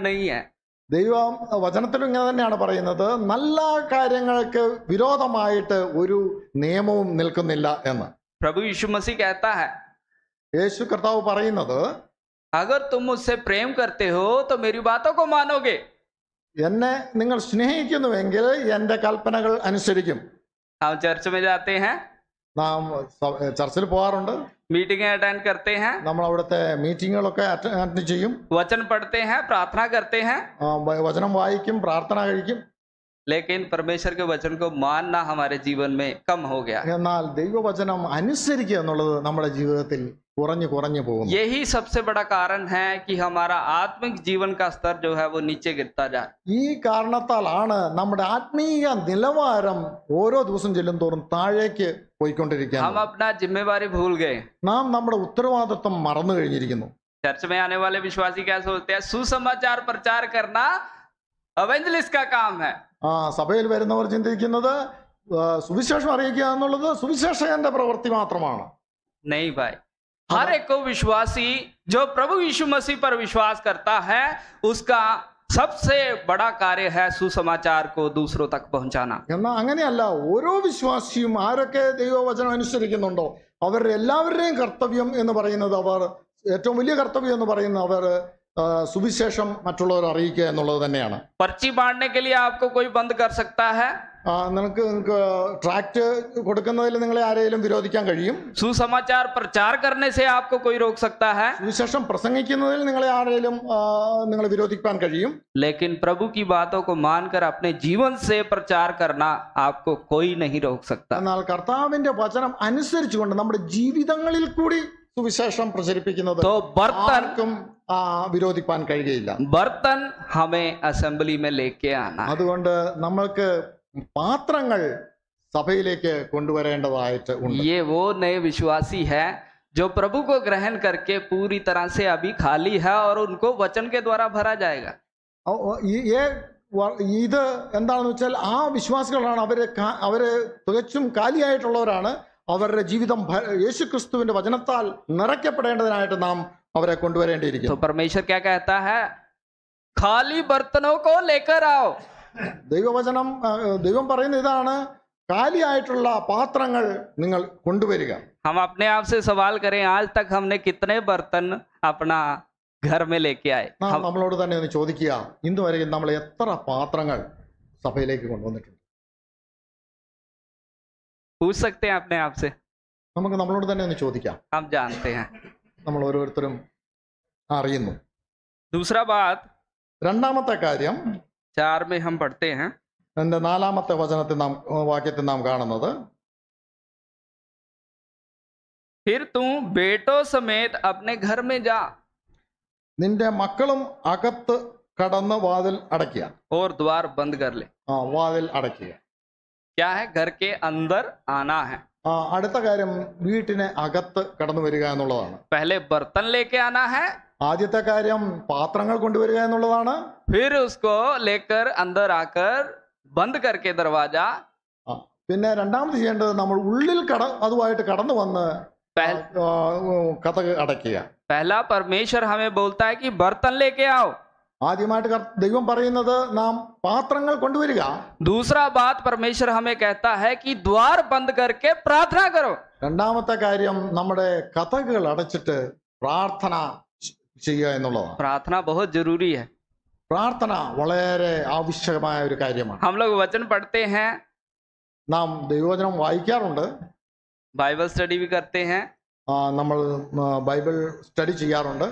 नहीं है ദൈവം വചനത്തിലും ഇങ്ങനെ തന്നെയാണ് പറയുന്നത് നല്ല കാര്യങ്ങൾക്ക് വിരോധമായിട്ട് ഒരു നിയമവും നിൽക്കുന്നില്ല എന്ന് പ്രഭു യേശു മസി कहता है യേശു കർത്താവ് പറയുന്നത് അഗർ തുമ്മുസ് പ്രേം करते हो तो मेरी बातों को मानोगे എന്നെ നിങ്ങൾ സ്നേഹിക്കുന്നുവെങ്കിൽ എന്റെ കൽപ്പനകൾ അനുസരിക്കും हम चर्च में जाते हैं നാം ചർച്ചിൽ പോകാറുണ്ട് മീറ്റിംഗ് അറ്റൻഡ് करते हैं നമ്മൾ അവിടുത്തെ മീറ്റിങ്ങുകളൊക്കെ അറ്റൻഡ് ചെയ്യും വചൻ പഠിത്തേ हैं प्रार्थना करते हैं വചനം വായിക്കും പ്രാർത്ഥന കഴിക്കും ലേക്കിൻ പരമേശ്വർ के वचन को मानना हमारे जीवन में कम हो गया എന്നാൽ ദൈവവചനം അനുസരിക്കുക എന്നുള്ളത് നമ്മുടെ ജീവിതത്തിൽ കുറഞ്ഞു കുറഞ്ഞു പോകുന്നു യഹി സബ്സെ ബഡ കാരണ ഹേ കി ഹമാര ആത്മിക് ജീവൻ കാ സ്തർ ജോ ഹേ വോ നീച്ചെ ഗിർതാ ജാ ഈ കാരണത്താലാണ് നമ്മുടെ ആത്മീയ നിലവാരം ഓരോ ദിവസം ചെല്ലും തോറും താഴേക്ക് പോയിക്കൊണ്ടിരിക്കുകയാണ് ഹം അപ്നാ ജിമ്മേവാരി ഭൂൽ ഗേ നാം നമ്മുടെ ഉത്തരവാദിത്വം മറന്നു കഴിഞ്ഞിരിക്കുന്നു चर्च में आने वाले विश्वासी क्या सोचते हैं सुसमाचार प्रचार करना अवेंजलिस्ट का काम ആ സഭയിൽ വരുന്നവർ ചിന്തിക്കുന്നത് സുവിശേഷം അറിയിക്കുക എന്നുള്ളത് സുവിശേഷകന്റെ പ്രവൃത്തി മാത്രമാണ് നെയ് ഭായ് हर एक विश्वासी जो प्रभु यीशु मसीह पर विश्वास करता है उसका सबसे बड़ा कार्य है सुसमाचार को दूसरों तक पहुंचाना अगर अल ओर विश्वास आर के दैव वचन अुसोल कर्तव्य कर्तव्य सुविशेष मतलब पर्ची बांटने के लिए आपको कोई बंद कर सकता है നിങ്ങൾക്ക് ട്രാക്ട് കൊടുക്കുന്നതിൽ നിങ്ങളെ ആരെയും വിരോധിക്കാൻ കഴിയും സുസമാചാർ പ്രചാർ സേ ആപ്കോ കോയി രോക് സക്താ ഹൈ സുശേഷം പ്രസംഗിക്കുന്നതിൽ നിങ്ങളെ ആരെയും നിങ്ങളെ വിരോധിക്കാൻ കഴിയും ലേക്കിൻ പ്രഭു കി ബാതോ കോ മാൻകർ അപ്നെ ജീവൻ സേ പ്രചാർ കർണ ആപ്കോ കോയി നഹി രോക് സക്താ എന്നാൽ കർത്താവിന്റെ വചനം അനുസരിച്ചുകൊണ്ട് നമ്മുടെ ജീവിതങ്ങളിൽ കൂടി സുവിശേഷം പ്രചരിപ്പിക്കുന്നത് ആർക്കും വിരോധിക്കാൻ കഴിയുകയില്ല ബർത്തൻ ഹമേ അസംബ്ലി അതുകൊണ്ട് നമ്മൾക്ക് পাত্রങ്ങൾ சபയിലേക്ക് കൊണ്ടുവരേണ്ടതായിട്ട് ഉണ്ട്. ये वो नए विश्वासी है जो प्रभु को ग्रहण करके पूरी तरह से अभी खाली है और उनको वचन के द्वारा भरा जाएगा. ഓ ഈ ഇത് എന്താണ് വെച്ചാൽ ആ വിശ്വാസികളാണ് അവർ അവരുടെ തഴച്ചും കാലിയായിട്ടുള്ളവരാണ് അവരുടെ ജീവിതം യേശുക്രിസ്തുവിന്റെ വചനത്താൽ നിറയ്ക്കപ്പെടേണ്ടതായിട്ട് നാം അവരെ കൊണ്ടുവരേണ്ടിയിരിക്കുന്നു. സൂപ്പർമേശർ क्या कहता है? खाली बर्तनों को लेकर आओ. ദൈവവചനം ദൈവം പറയുന്ന ഇതാണ് കാലിയായിട്ടുള്ള പാത്രങ്ങൾ നിങ്ങൾ കൊണ്ടുവരിക ഹം അപ്നെ ആപ് സവാൽ കരേ ആൽ തക് ഹംനെ കിത്നെ ബർത്തൻ അപ്ന ഘർമയിലേക്ക് ആയി നമ്മളോട് തന്നെ ഒന്ന് ചോദിക്കുക ഇന്ന് വരെ നമ്മൾ എത്ര പാത്രങ്ങൾ സഭയിലേക്ക് കൊണ്ടുവന്നിട്ടുണ്ട് പൂസക്തെ ആപ്നെ ആപ് നമുക്ക് നമ്മളോട് തന്നെ ഒന്ന് ചോദിക്കാം ഹം ജാനത്തെ നമ്മൾ ഓരോരുത്തരും അറിയുന്നു ദൂസറ ബാത് രണ്ടാമത്തെ കാര്യം चार में हम पढ़ते हैं എൻ്റെ നാലാമത്തെ വചനത്തിൽ നാം വാക്യത്തിൽ നാം കാണുന്നത് फिर तू बेटों समेत अपने घर में जा നിന്റെ മക്കളും അകത്ത് കടന്ന് വാതിൽ അടയ്ക്കുക और द्वार बंद कर ले ആ വാതിൽ അടയ്ക്കുക क्या है घर के अंदर आना है ആ അടുത്ത കാര്യം വീട്ടിന് അകത്ത് കടന്നു വരിക എന്നുള്ളതാണ് पहले बर्तन लेके आना है ആദ്യത്തെ കാര്യം പാത്രങ്ങൾ കൊണ്ടുവരിക എന്നുള്ളതാണ് പിന്നെ രണ്ടാമത് ചെയ്യേണ്ടത് നമ്മൾ ഉള്ളിൽ കട അതുമായിട്ട് കടന്നു വന്ന് കഥ അടയ്ക്കുക പഹല പരമേശ്വർ ഹമേ ബോൾത്താ കി ബർത്തൻ ലേക്കെ ആവോ ആദ്യമായിട്ട് ദൈവം പറയുന്നത് നാം പാത്രങ്ങൾ കൊണ്ടുവരിക ദൂസറ ബാത് പരമേശ്വർ ഹമേ കഹത്താ ഹൈ കി ദ്വാർ ബന്ദ് കർക്കെ പ്രാർത്ഥന കരോ രണ്ടാമത്തെ കാര്യം നമ്മുടെ കഥകൾ അടച്ചിട്ട് പ്രാർത്ഥന ചെയ്യയഎന്നുള്ളത് പ്രാർത്ഥന बहुत जरूरी है प्रार्थना വളരെ આવશ્યകമായ ഒരു കാര്യമാണ് हम लोग वचन पढ़ते हैं नाम ദൈവവചനം വായിക്കാറുണ്ട് ബൈബിൾ സ്റ്റഡി भी करते हैं हम നമ്മൾ ബൈബിൾ സ്റ്റഡി ചെയ്യാറുണ്ട്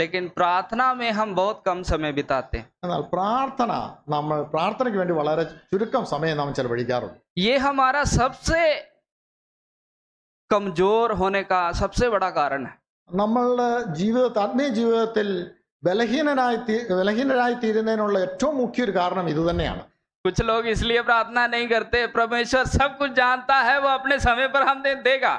लेकिन प्रार्थना में हम बहुत कम समय बिताते हैं प्रार्थना നമ്മൾ പ്രാർത്ഥനയ്ക്ക് വേണ്ടി വളരെ ചുരുക്കം സമയമാണ് ചിലവഴിക്കാറുണ്ട് यह हमारा सबसे कमजोर होने का सबसे बड़ा कारण है നമ്മളുടെ ജീവിതത്തെ ആത്മീയ ജീവിതത്തിൽ ബലഹീനനായി ബലഹീനരായി തീരുന്നതിനുള്ള ഏറ്റവും മുഖ്യ ഒരു കാരണം ഇതുതന്നെയാണ് कुछ लोग इसलिए प्रार्थना नहीं करते परमेश्वर सब कुछ जानता है वो अपने समय पर हम दे देगा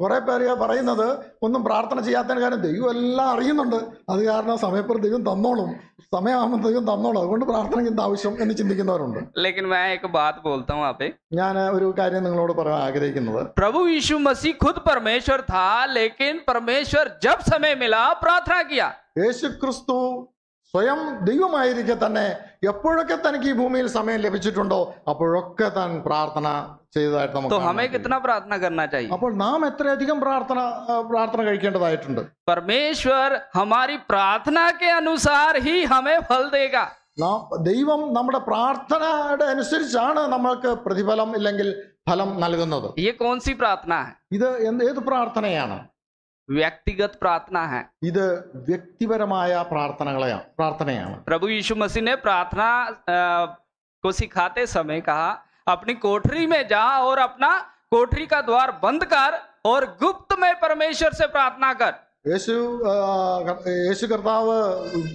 കുറേ പേര് പറയുന്നത് ഒന്നും പ്രാർത്ഥന ചെയ്യാത്തതിന് കാര്യം ദൈവം എല്ലാം അറിയുന്നുണ്ട് അത് കാരണം സമയപ്പുറം ദൈവം തന്നോളും സമയമാകുമ്പോൾ ദൈവം തന്നോളും അതുകൊണ്ട് പ്രാർത്ഥന എന്ത് ആവശ്യം എന്ന് ചിന്തിക്കുന്നവരുണ്ട് ഞാൻ ഒരു കാര്യം നിങ്ങളോട് പറയാൻ ആഗ്രഹിക്കുന്നത് പ്രഭു യീശു മസി ഖുദ് പരമേശ്വർ താ ലേക്കിൻ പരമേശ്വർ ജബ് സമയം പ്രാർത്ഥന കിയാ യേശുക്രിസ്തു സ്വയം ദൈവമായിരിക്കെ തന്നെ എപ്പോഴൊക്കെ തനിക്ക് ഈ ഭൂമിയിൽ സമയം ലഭിച്ചിട്ടുണ്ടോ അപ്പോഴൊക്കെ താൻ പ്രാർത്ഥന ചെയ്തതായിട്ട് നമുക്ക് അപ്പോൾ നാം അധികം പ്രാർത്ഥന പ്രാർത്ഥന കഴിക്കേണ്ടതായിട്ടുണ്ട് പരമേശ്വർ ഹമാരി പ്രാർത്ഥന അനുസാർ ഹി ഹമേ ഫൽ ദേഗ ദൈവം നമ്മുടെ പ്രാർത്ഥനയുടെ അനുസരിച്ചാണ് നമ്മൾക്ക് പ്രതിഫലം ഇല്ലെങ്കിൽ ഫലം നൽകുന്നത് ഈ ഇത് ഏത് പ്രാർത്ഥനയാണ് വ്യക്തിഗത് പ്രാർത്ഥന ഇത് വ്യക്തിപരമായ പ്രാർത്ഥനകളെയാണ് പ്രാർത്ഥനയാണ് പ്രഭു യീശു മസീനെ പ്രാർത്ഥന को सिखाते समय कहा अपनी कोठरी में जा और अपना कोठरी का द्वार बंद कर और गुप्त में परमेश्वर से प्रार्थना कर യേശു യേശു കർത്താവ്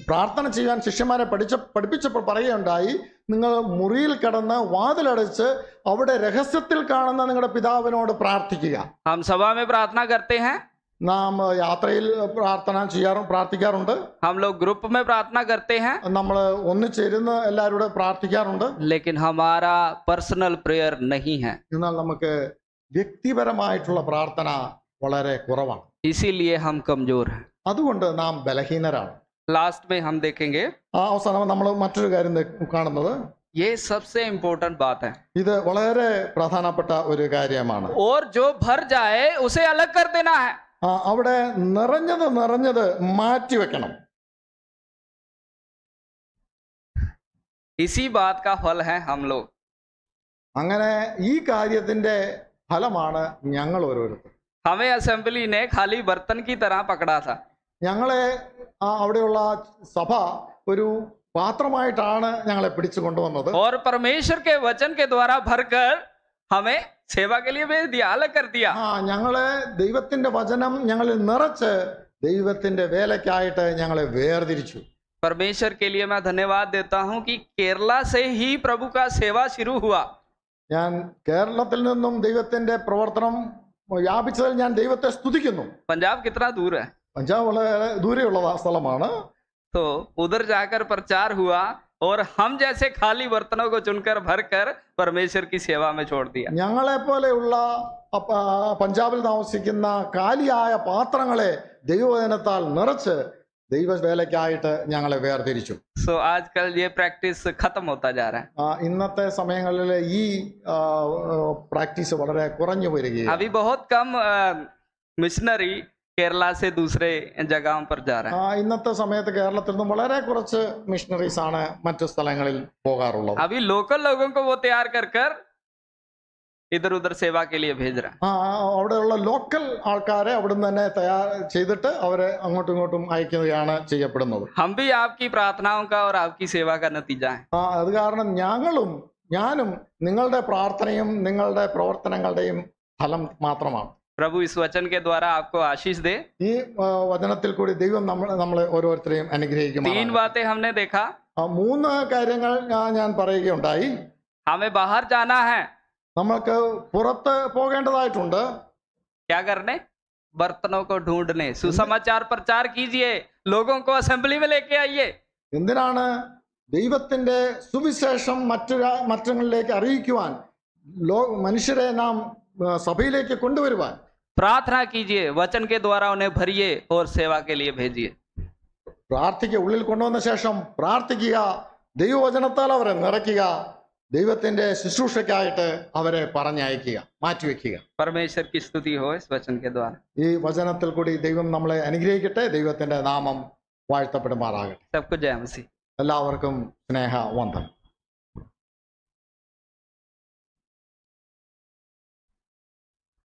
പ്രാർത്ഥന ചെയ്യാൻ ശിഷ്യന്മാരെ പഠിച്ച പഠിപ്പിച്ചപ്പോൾ പറയുകയുണ്ടായി നിങ്ങൾ മുറിയിൽ കടന്ന് വാതിലടച്ച് അവിടെ രഹസ്യത്തിൽ കാണുന്ന നിങ്ങളുടെ പിതാവിനോട് പ്രാർത്ഥിക്കുക ഹം സഭാ പ്രാർത്ഥന കർത്തേ ഹേ ನಾಮ ಯಾತ್ರೆಯಲ್ಲಿ ಪ್ರಾರ್ಥನಾ ಸರಿಯರು ಪ್ರಾರ್ಥಿಕರുണ്ട് हम लोग ग्रुप में प्रार्थना करते हैं और हम लोग ಒನ್ನ ಚೇರನ ಎಲ್ಲರಡೆ ಪ್ರಾರ್ಥಿಕರുണ്ട് लेकिन ہمارا ಪರ್ಸನಲ್ ಪ್ರೇರ್ نہیں ہے۔ ಏನাল ನಮಗೆ ವ್ಯಕ್ತಿ ಪರಮಾಯ್ಠുള്ള ಪ್ರಾರ್ಥನಾ ವಳರೇ ಕೊರವಾ. ಈಸಿ لئے ہم ಕಂಜೂರ್ ہے۔ ಅದೂಂಡ್ ನಂ ಬೆಲಹಿನರ. ಲಾಸ್ಟ್ ಮೇ ہم دیکھیں گے ಆಸನ ನಾವು ಮತ್ತೊಂದು ಕಾರ್ಯವನ್ನು കാണನದು. ಏ ಸಬ್ سے ಇಂಪಾರ್ಟೆಂಟ್ ಬಾತ. ಇದ ವಳರೇ ಪ್ರಧಾನಪಟ್ಟ ಒಂದು ಕಾರ್ಯಮಾನ. ಓರ್ ಜೋ ಭರ್ جائے اسے ಅಲಗ್ ಕರ್ دینا ہے۔ അവിടെ നിറഞ്ഞത് നിറഞ്ഞത് മാറ്റിവെക്കണം ഇസി ബാത് കാ അങ്ങനെ ഈ കാര്യത്തിന്റെ ഫലമാണ് ഞങ്ങൾ ഓരോരുത്തർ ഹമേ അസംബ്ലി ഖാലി ബർത്തൻ കി തരാ പക്കടാ താ ഞങ്ങളെ അവിടെയുള്ള സഭ ഒരു പാത്രമായിട്ടാണ് ഞങ്ങളെ പിടിച്ചു കൊണ്ടുവന്നത് ഓർ പരമേശ്വർ കെ വചൻ കെ ദ്വാര ഭർക്കർ ഹമേ सेवा के लिए भेज दिया कर दिया ദൈവത്തിന്റെ വചനം ഞങ്ങളിൽ നിറച്ച് ദൈവത്തിന്റെ വേലക്കായിട്ട് ഞങ്ങളെ വേർതിരിച്ചു परमेश्वर के लिए मैं धन्यवाद देता कि केरला से ही प्रभु का सेवा शुरू हुआ ഞാൻ കേരളത്തിൽ നിന്നും ദൈവത്തിന്റെ പ്രവർത്തനം വ്യാപിച്ചതിൽ ഞാൻ ദൈവത്തെ സ്തുതിക്കുന്നു പഞ്ചാബ് कितना दूर है പഞ്ചാബ് വളരെ ദൂരെയുള്ള സ്ഥലമാണ് ഉദർ उधर जाकर प्रचार हुआ और हम जैसे खाली बर्तनों को चुनकर भरकर परमेश्वर की सेवा में छोड़ दिया ഞങ്ങളെ പോലെയുള്ള പഞ്ചാബിൽ താമസിക്കുന്ന കാലിയായ പാത്രങ്ങളെ ദൈവവചനത്താൽ നിറച്ച് ദൈവവേലയ്ക്കായിട്ട് ഞങ്ങളെ വേർതിരിച്ചു സോ ആജ് കൽ ഈ പ്രാക്ടീസ് ഖത്തം ഹോത്താ ജാ ആ ഇന്നത്തെ സമയങ്ങളിൽ ഈ പ്രാക്ടീസ് വളരെ കുറഞ്ഞു വരികയാണ് അഭി ബഹുത് കം മിഷനറി ഇന്നത്തെ സമയത്ത് കേരളത്തിൽ നിന്നും വളരെ കുറച്ച് മിഷണറീസ് ആണ് മറ്റു സ്ഥലങ്ങളിൽ പോകാറുള്ളത് അഭി ലോക്കൽ തയ്യാർ അവിടെയുള്ള ലോക്കൽ ആൾക്കാരെ അവിടുന്ന് തന്നെ തയ്യാർ ചെയ്തിട്ട് അവരെ അങ്ങോട്ടും ഇങ്ങോട്ടും അയക്കുകയാണ് ചെയ്യപ്പെടുന്നത് ഹം ആപ്കി പ്രാർത്ഥനയും സേവാ കാ അത് കാരണം ഞങ്ങളും ഞാനും നിങ്ങളുടെ പ്രാർത്ഥനയും നിങ്ങളുടെ പ്രവർത്തനങ്ങളുടെയും ഫലം മാത്രമാണ് പ്രഭു ഈ സ്വചൻ കെ ദ്വാര ആപ്കോ വചനത്തിൽ കൂടി ദൈവം നമ്മൾ നമ്മളെ ഓരോരുത്തരെയും അനുഗ്രഹിക്കും തീൻ ബാത്തേ ഹംനെ ദേഖാ മൂന്ന് കാര്യങ്ങൾ ഞാൻ പറയുകയുണ്ടായി ഹമേ ബഹാർ ജാനാ ഹേ നമ്മൾക്ക് പുറത്ത് പോകേണ്ടതായിട്ടുണ്ട് क्या करने बर्तनों को ढूंढने सुसमाचार प्रचार कीजिए लोगों എന്തിനാണ് ദൈവത്തിന്റെ സുവിശേഷം മറ്റു മറ്റങ്ങളിലേക്ക് അറിയിക്കുവാൻ ലോ മനുഷ്യരെ നാം സഭയിലേക്ക് കൊണ്ടുവരുവാൻ പ്രാർത്ഥന കീജിയെ വചൻ കെ ദ്വാരാ ഉന്നെ ഓർ സേവാ കെ ലിയേ भेजिए ഉള്ളിൽ കൊണ്ടുവന്ന ശേഷം പ്രാർത്ഥിക്കുക ദൈവവചനത്താൽ അവരെ നിറയ്ക്കുക ദൈവത്തിന്റെ ശുശ്രൂഷയ്ക്കായിട്ട് അവരെ പറഞ്ഞയക്കുക മാറ്റിവെക്കുക പരമേശ്വർ സ്തുതി ഈ വചനത്തിൽ കൂടി ദൈവം നമ്മളെ അനുഗ്രഹിക്കട്ടെ ദൈവത്തിന്റെ നാമം വാഴ്ത്തപ്പെടുമാറാകട്ടെ എല്ലാവർക്കും സ്നേഹ വന്ദനം